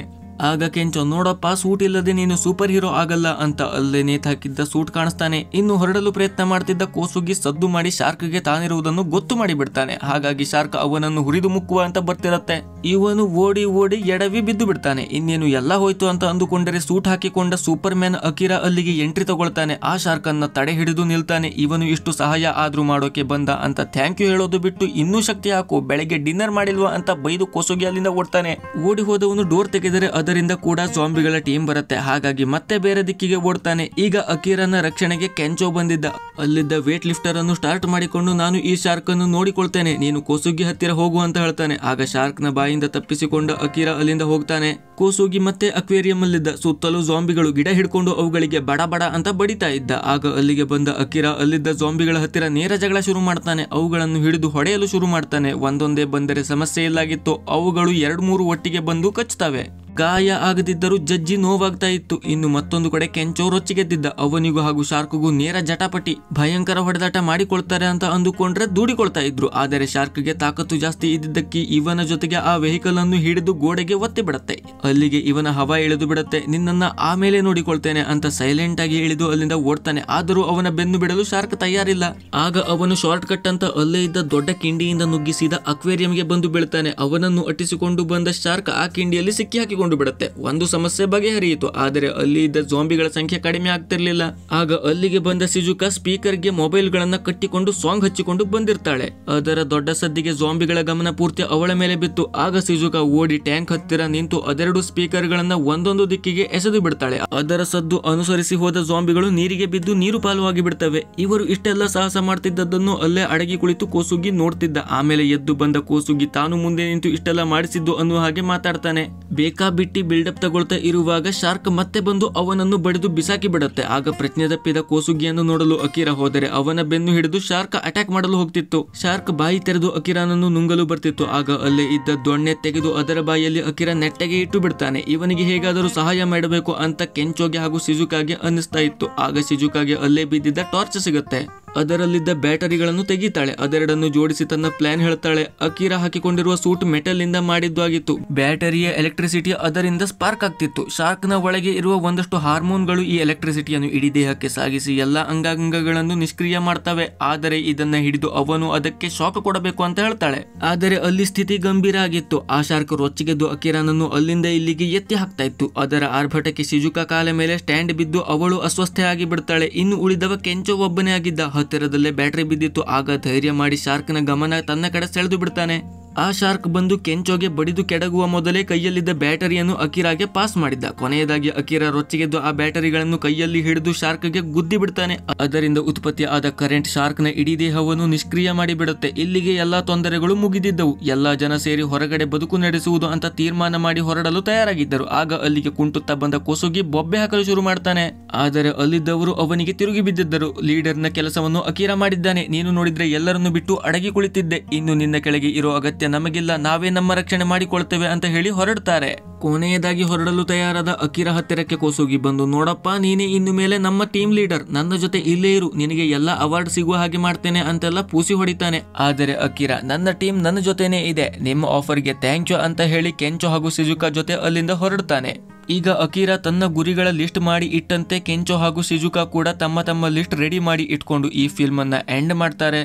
ಆಗ ಕೆಂಚೋ ನೋಡಪ್ಪ ಸೂಟ್ ಇಲ್ಲದೆ ನೀನು ಸೂಪರ್ ಹೀರೋ ಆಗಲ್ಲ ಅಂತ ಅಲ್ಲೇ ನೇತಾಕಿದ್ದ ಸೂಟ್ ಕಾಣಿಸ್ತಾನೆ ಇನ್ನು ಹೊರಡಲು ಪ್ರಯತ್ನ ಮಾಡ್ತಿದ್ದ ಕೋಸುಗಿ ಸದ್ದು ಮಾಡಿ ಶಾರ್ಕ್ ಗೆ ತಾನಿರುವುದನ್ನು ಗೊತ್ತು ಮಾಡಿಬಿಡ್ತಾನೆ ಹಾಗಾಗಿ ಶಾರ್ಕ್ ಅವನನ್ನು ಹುರಿದು ಮುಕ್ಕುವ ಅಂತ ಬರ್ತಿರತ್ತೆ ಇವನು ಓಡಿ ಓಡಿ ಎಡವಿ ಬಿದ್ದು ಬಿಡ್ತಾನೆ ಇನ್ನೇನು ಎಲ್ಲ ಹೋಯ್ತು ಅಂತ ಅಂದುಕೊಂಡರೆ ಸೂಟ್ ಹಾಕಿಕೊಂಡ ಸೂಪರ್ ಮ್ಯಾನ್ ಅಕಿರಾ ಅಲ್ಲಿಗೆ ಎಂಟ್ರಿ ತಗೊಳ್ತಾನೆ ಆ ಶಾರ್ಕ್ ಅನ್ನ ತಡೆ ಹಿಡಿದು ನಿಲ್ತಾನೆ ಇವನು ಇಷ್ಟು ಸಹಾಯ ಆದ್ರೂ ಮಾಡೋಕೆ ಬಂದ ಅಂತ ಥ್ಯಾಂಕ್ ಯು ಹೇಳೋದು ಬಿಟ್ಟು ಇನ್ನೂ ಶಕ್ತಿ ಹಾಕು ಬೆಳಗ್ಗೆ ಡಿನ್ನರ್ ಮಾಡಿಲ್ವಾ ಅಂತ ಬೈದು ಕೋಸುಗಿ ಅಲ್ಲಿಂದ ಓಡ್ತಾನೆ ಓಡಿ ಹೋದವನು ಡೋರ್ ತೆಗೆದರೆ ಅದರಿಂದ ಕೂಡ ಜಾಂಬಿಗಳ ಟೀಮ್ ಬರುತ್ತೆ ಹಾಗಾಗಿ ಮತ್ತೆ ಬೇರೆ ದಿಕ್ಕಿಗೆ ಓಡ್ತಾನೆ ಈಗ ಅಕೀರನ ರಕ್ಷಣೆಗೆ ಕೆಂಚೋ ಬಂದಿದ್ದ ಅಲ್ಲಿದ್ದ ವೇಟ್ ಲಿಫ್ಟರ್ ಅನ್ನು ಸ್ಟಾರ್ಟ್ ಮಾಡಿಕೊಂಡು ನಾನು ಈ ಶಾರ್ಕ್ ಅನ್ನು ನೋಡಿಕೊಳ್ತೇನೆ ನೀನು ಕೋಸುಗಿ ಹತ್ತಿರ ಹೋಗು ಅಂತ ಹೇಳ್ತಾನೆ ಆಗ ಶಾರ್ಕ್ ನ ಬಾಯಿಂದ ತಪ್ಪಿಸಿಕೊಂಡ ಅಕೀರ ಅಲ್ಲಿಂದ ಹೋಗ್ತಾನೆ ಕೋಸುಗಿ ಮತ್ತೆ ಅಕ್ವೇರಿಯಂ ಅಲ್ಲಿದ್ದ ಸುತ್ತಲೂ ಜಾಂಬಿಗಳು ಗಿಡ ಹಿಡ್ಕೊಂಡು ಅವುಗಳಿಗೆ ಬಡಬಡ ಅಂತ ಬಡಿತಾ ಇದ್ದ ಆಗ ಅಲ್ಲಿಗೆ ಬಂದ ಅಕೀರ ಅಲ್ಲಿದ್ದ ಜಾಂಬಿಗಳ ಹತ್ತಿರ ನೇರ ಜಗಳ ಶುರು ಮಾಡ್ತಾನೆ ಅವುಗಳನ್ನು ಹಿಡಿದು ಹೊಡೆಯಲು ಶುರು ಮಾಡ್ತಾನೆ ಒಂದೊಂದೇ ಬಂದರೆ ಸಮಸ್ಯೆ ಇಲ್ಲಾಗಿತ್ತು ಅವುಗಳು ಎರಡು ಮೂರು ಒಟ್ಟಿಗೆ ಬಂದು ಕಚ್ತವೆ ಗಾಯ ಆಗದಿದ್ದರೂ ಜಜ್ಜಿ ನೋವಾಗ್ತಾ ಇತ್ತು ಇನ್ನು ಮತ್ತೊಂದು ಕಡೆ ಕೆಂಚೋ ರೊಚ್ಚಿಗೆದ್ದಿದ್ದ ಅವನಿಗೂ ಹಾಗೂ ಶಾರ್ಕ್ಗೂ ನೇರ ಜಟಾಪಟಿ ಭಯಂಕರ ಹೊಡೆದಾಟ ಮಾಡಿಕೊಳ್ತಾರೆ ಅಂತ ಅಂದುಕೊಂಡ್ರೆ ದೂಡಿಕೊಳ್ತಾ ಇದ್ರು ಆದರೆ ಶಾರ್ಕ್ಗೆ ತಾಕತ್ತು ಜಾಸ್ತಿ ಇದ್ದಿದ್ದಕ್ಕೆ ಇವನ ಜೊತೆಗೆ ಆ ವೆಹಿಕಲ್ ಅನ್ನು ಹಿಡಿದು ಗೋಡೆಗೆ ಒತ್ತಿ ಬಿಡತ್ತೆ ಅಲ್ಲಿಗೆ ಇವನ ಹವ ಇಳಿದು ಬಿಡತ್ತೆ ನಿನ್ನನ್ನ ಆಮೇಲೆ ನೋಡಿಕೊಳ್ತೇನೆ ಅಂತ ಸೈಲೆಂಟ್ ಆಗಿ ಇಳಿದು ಅಲ್ಲಿಂದ ಓಡ್ತಾನೆ ಆದರೂ ಅವನ ಬೆನ್ನು ಬಿಡಲು ಶಾರ್ಕ್ ತಯಾರಿಲ್ಲ ಆಗ ಅವನು ಶಾರ್ಟ್ ಕಟ್ ಅಂತ ಅಲ್ಲೇ ಇದ್ದ ದೊಡ್ಡ ಕಿಂಡಿಯಿಂದ ನುಗ್ಗಿಸಿದ ಅಕ್ವೇರಿಯಂಗೆ ಬಂದು ಬೀಳ್ತಾನೆ ಅವನನ್ನು ಅಟ್ಟಿಸಿಕೊಂಡು ಬಂದ ಶಾರ್ಕ್ ಆ ಕಿಂಡಿಯಲ್ಲಿ ಸಿಕ್ಕಿ ಬಿಡುತ್ತೆ ಒಂದು ಸಮಸ್ಯೆ ಬಗೆಹರಿಯಿತು ಆದರೆ ಅಲ್ಲಿ ಇದ್ದ ಜೋಂಬಿಗಳ ಸಂಖ್ಯೆ ಕಡಿಮೆ ಆಗ್ತಿರ್ಲಿಲ್ಲ ಆಗ ಅಲ್ಲಿಗೆ ಬಂದ ಸಿಜುಕ ಮೊಬೈಲ್ ಗಳನ್ನ ಕಟ್ಟಿಕೊಂಡು ಸಾಂಗ್ ಹಚ್ಚಿಕೊಂಡು ಬಂದಿರ್ತಾಳೆ ಅದರ ದೊಡ್ಡ ಸದ್ದಿಗೆ ಜಾಂಬಿಗಳ ಗಮನ ಪೂರ್ತಿ ಅವಳ ಮೇಲೆ ಬಿತ್ತು ಆಗ ಸಿಜುಕ ಓಡಿ ಟ್ಯಾಂಕ್ ಹತ್ತಿರ ನಿಂತು ಅದೆರಡು ಗಳನ್ನ ಒಂದೊಂದು ದಿಕ್ಕಿಗೆ ಎಸೆದು ಬಿಡ್ತಾಳೆ ಅದರ ಸದ್ದು ಅನುಸರಿಸಿ ಹೋದ ಜಾಂಬಿಗಳು ನೀರಿಗೆ ಬಿದ್ದು ನೀರು ಪಾಲುವಾಗಿ ಬಿಡ್ತವೆ ಇವರು ಇಷ್ಟೆಲ್ಲ ಸಾಹಸ ಮಾಡ್ತಿದ್ದದನ್ನು ಅಲ್ಲೇ ಅಡಗಿ ಕುಳಿತು ಕೋಸುಗಿ ನೋಡ್ತಿದ್ದ ಆಮೇಲೆ ಎದ್ದು ಬಂದ ಕೋಸುಗಿ ತಾನು ಮುಂದೆ ನಿಂತು ಇಷ್ಟೆಲ್ಲ ಮಾಡಿಸಿದ್ದು ಅನ್ನುವ ಹಾಗೆ ಮಾತಾಡ್ತಾನೆ ಬೇಕಾ ಬಿಟ್ಟಿ ಬಿಲ್ಡಪ್ ತಗೊಳ್ತಾ ಇರುವಾಗ ಶಾರ್ಕ್ ಮತ್ತೆ ಬಂದು ಅವನನ್ನು ಬಡಿದು ಬಿಸಾಕಿ ಬಿಡುತ್ತೆ ಆಗ ಪ್ರಜ್ಞೆ ತಪ್ಪಿದ ಕೋಸುಗಿಯನ್ನು ನೋಡಲು ಅಕಿರ ಹೋದರೆ ಅವನ ಬೆನ್ನು ಹಿಡಿದು ಶಾರ್ಕ್ ಅಟ್ಯಾಕ್ ಮಾಡಲು ಹೋಗ್ತಿತ್ತು ಶಾರ್ಕ್ ಬಾಯಿ ತೆರೆದು ಅಕಿರಾನನ್ನು ನುಂಗಲು ಬರ್ತಿತ್ತು ಆಗ ಅಲ್ಲೇ ಇದ್ದ ದೊಣ್ಣೆ ತೆಗೆದು ಅದರ ಬಾಯಲ್ಲಿ ಅಕಿರ ನೆಟ್ಟಗೆ ಇಟ್ಟು ಬಿಡ್ತಾನೆ ಇವನಿಗೆ ಹೇಗಾದರೂ ಸಹಾಯ ಮಾಡಬೇಕು ಅಂತ ಕೆಂಚೋಗೆ ಹಾಗೂ ಸಿಜುಕಾಗೆ ಅನ್ನಿಸ್ತಾ ಇತ್ತು ಆಗ ಸಿಜುಕಾಗೆ ಅಲ್ಲೇ ಬಿದ್ದಿದ್ದ ಟಾರ್ಚ್ ಸಿಗುತ್ತೆ ಅದರಲ್ಲಿದ್ದ ಬ್ಯಾಟರಿಗಳನ್ನು ತೆಗೀತಾಳೆ ಅದೆರಡನ್ನು ಜೋಡಿಸಿ ತನ್ನ ಪ್ಲಾನ್ ಹೇಳ್ತಾಳೆ ಅಕೀರಾ ಹಾಕಿಕೊಂಡಿರುವ ಸೂಟ್ ಮೆಟಲ್ ಇಂದ ಆಗಿತ್ತು ಬ್ಯಾಟರಿಯ ಎಲೆಕ್ಟ್ರಿಸಿಟಿ ಅದರಿಂದ ಸ್ಪಾರ್ಕ್ ಆಗ್ತಿತ್ತು ಶಾರ್ಕ್ ನ ಒಳಗೆ ಇರುವ ಒಂದಷ್ಟು ಹಾರ್ಮೋನ್ಗಳು ಈ ಎಲೆಕ್ಟ್ರಿಸಿಟಿಯನ್ನು ಇಡೀ ದೇಹಕ್ಕೆ ಸಾಗಿಸಿ ಎಲ್ಲ ಅಂಗಾಂಗಗಳನ್ನು ನಿಷ್ಕ್ರಿಯ ಮಾಡ್ತವೆ ಆದರೆ ಇದನ್ನ ಹಿಡಿದು ಅವನು ಅದಕ್ಕೆ ಶಾಕ್ ಕೊಡಬೇಕು ಅಂತ ಹೇಳ್ತಾಳೆ ಆದರೆ ಅಲ್ಲಿ ಸ್ಥಿತಿ ಗಂಭೀರ ಆಗಿತ್ತು ಆ ಶಾರ್ಕ್ ರೊಚ್ಚಿಗೆದ್ದು ಅಕಿರಾನನ್ನು ಅಲ್ಲಿಂದ ಇಲ್ಲಿಗೆ ಎತ್ತಿ ಹಾಕ್ತಾ ಇತ್ತು ಅದರ ಆರ್ಭಟಕ್ಕೆ ಶಿಜುಕ ಕಾಲ ಮೇಲೆ ಸ್ಟ್ಯಾಂಡ್ ಬಿದ್ದು ಅವಳು ಅಸ್ವಸ್ಥೆ ಆಗಿ ಬಿಡ್ತಾಳೆ ಇನ್ನು ಉಳಿದವ ಕೆಂಚೋ ಒಬ್ಬನೇ ಆಗಿದ್ದ ಹತ್ತಿರದಲ್ಲೇ ಬ್ಯಾಟರಿ ಬಿದ್ದಿತ್ತು ಆಗ ಧೈರ್ಯ ಮಾಡಿ ಶಾರ್ಕ್ನ ಗಮನ ತನ್ನ ಕಡೆ ಸೆಳೆದು ಬಿಡ್ತಾನೆ ಆ ಶಾರ್ಕ್ ಬಂದು ಕೆಂಚೋಗೆ ಬಡಿದು ಕೆಡಗುವ ಮೊದಲೇ ಕೈಯಲ್ಲಿದ್ದ ಬ್ಯಾಟರಿಯನ್ನು ಅಕಿರಾಗೆ ಪಾಸ್ ಮಾಡಿದ್ದ ಕೊನೆಯದಾಗಿ ಅಕಿರ ರೊಚ್ಚಿಗೆದ್ದು ಆ ಬ್ಯಾಟರಿಗಳನ್ನು ಕೈಯಲ್ಲಿ ಹಿಡಿದು ಶಾರ್ಕ್ಗೆ ಗುದ್ದಿ ಬಿಡ್ತಾನೆ ಅದರಿಂದ ಉತ್ಪತ್ತಿ ಆದ ಕರೆಂಟ್ ಶಾರ್ಕ್ನ ಇಡೀ ದೇಹವನ್ನು ನಿಷ್ಕ್ರಿಯ ಮಾಡಿಬಿಡುತ್ತೆ ಇಲ್ಲಿಗೆ ಎಲ್ಲಾ ತೊಂದರೆಗಳು ಮುಗಿದಿದ್ದವು ಎಲ್ಲಾ ಜನ ಸೇರಿ ಹೊರಗಡೆ ಬದುಕು ನಡೆಸುವುದು ಅಂತ ತೀರ್ಮಾನ ಮಾಡಿ ಹೊರಡಲು ತಯಾರಾಗಿದ್ದರು ಆಗ ಅಲ್ಲಿಗೆ ಕುಂಟುತ್ತಾ ಬಂದ ಕೊಸುಗಿ ಬೊಬ್ಬೆ ಹಾಕಲು ಶುರು ಮಾಡ್ತಾನೆ ಆದರೆ ಅಲ್ಲಿದ್ದವರು ಅವನಿಗೆ ತಿರುಗಿ ಬಿದ್ದಿದ್ದರು ಲೀಡರ್ನ ಕೆಲಸವನ್ನು ಅಕಿರಾ ಮಾಡಿದ್ದಾನೆ ನೀನು ನೋಡಿದ್ರೆ ಎಲ್ಲರನ್ನು ಬಿಟ್ಟು ಅಡಗಿ ಕುಳಿತಿದ್ದೆ ಇನ್ನು ನಿನ್ನ ಕೆಳಗೆ ಇರೋ ಅಗತ್ಯ ಅಗತ್ಯ ನಮಗಿಲ್ಲ ನಾವೇ ನಮ್ಮ ರಕ್ಷಣೆ ಮಾಡಿಕೊಳ್ತೇವೆ ಅಂತ ಹೇಳಿ ಹೊರಡ್ತಾರೆ ಕೊನೆಯದಾಗಿ ಹೊರಡಲು ತಯಾರಾದ ಅಕಿರ ಹತ್ತಿರಕ್ಕೆ ಕೋಸುಗಿ ಬಂದು ನೋಡಪ್ಪ ನೀನೇ ಇನ್ನು ಮೇಲೆ ನಮ್ಮ ಟೀಮ್ ಲೀಡರ್ ನನ್ನ ಜೊತೆ ಇಲ್ಲೇ ಇರು ನಿನಗೆ ಎಲ್ಲ ಅವಾರ್ಡ್ ಸಿಗುವ ಹಾಗೆ ಮಾಡ್ತೇನೆ ಅಂತೆಲ್ಲ ಪೂಸಿ ಹೊಡಿತಾನೆ ಆದರೆ ಅಕಿರ ನನ್ನ ಟೀಮ್ ನನ್ನ ಜೊತೆನೇ ಇದೆ ನಿಮ್ಮ ಆಫರ್ಗೆ ಥ್ಯಾಂಕ್ ಯು ಅಂತ ಹೇಳಿ ಕೆಂಚೋ ಹಾಗೂ ಸಿಜುಕಾ ಜೊತೆ ಅಲ್ಲಿಂದ ಹೊರಡ್ತಾನೆ ಈಗ ಅಕೀರಾ ತನ್ನ ಗುರಿಗಳ ಲಿಸ್ಟ್ ಮಾಡಿ ಇಟ್ಟಂತೆ ಕೆಂಚೋ ಹಾಗೂ ಸಿಜುಕಾ ಕೂಡ ತಮ್ಮ ತಮ್ಮ ಲಿಸ್ಟ್ ರೆಡಿ ಮಾಡಿ ಇಟ್ಕೊಂಡು ಈ ಅನ್ನ ಎಂಡ್ ಮಾಡ್ತಾರೆ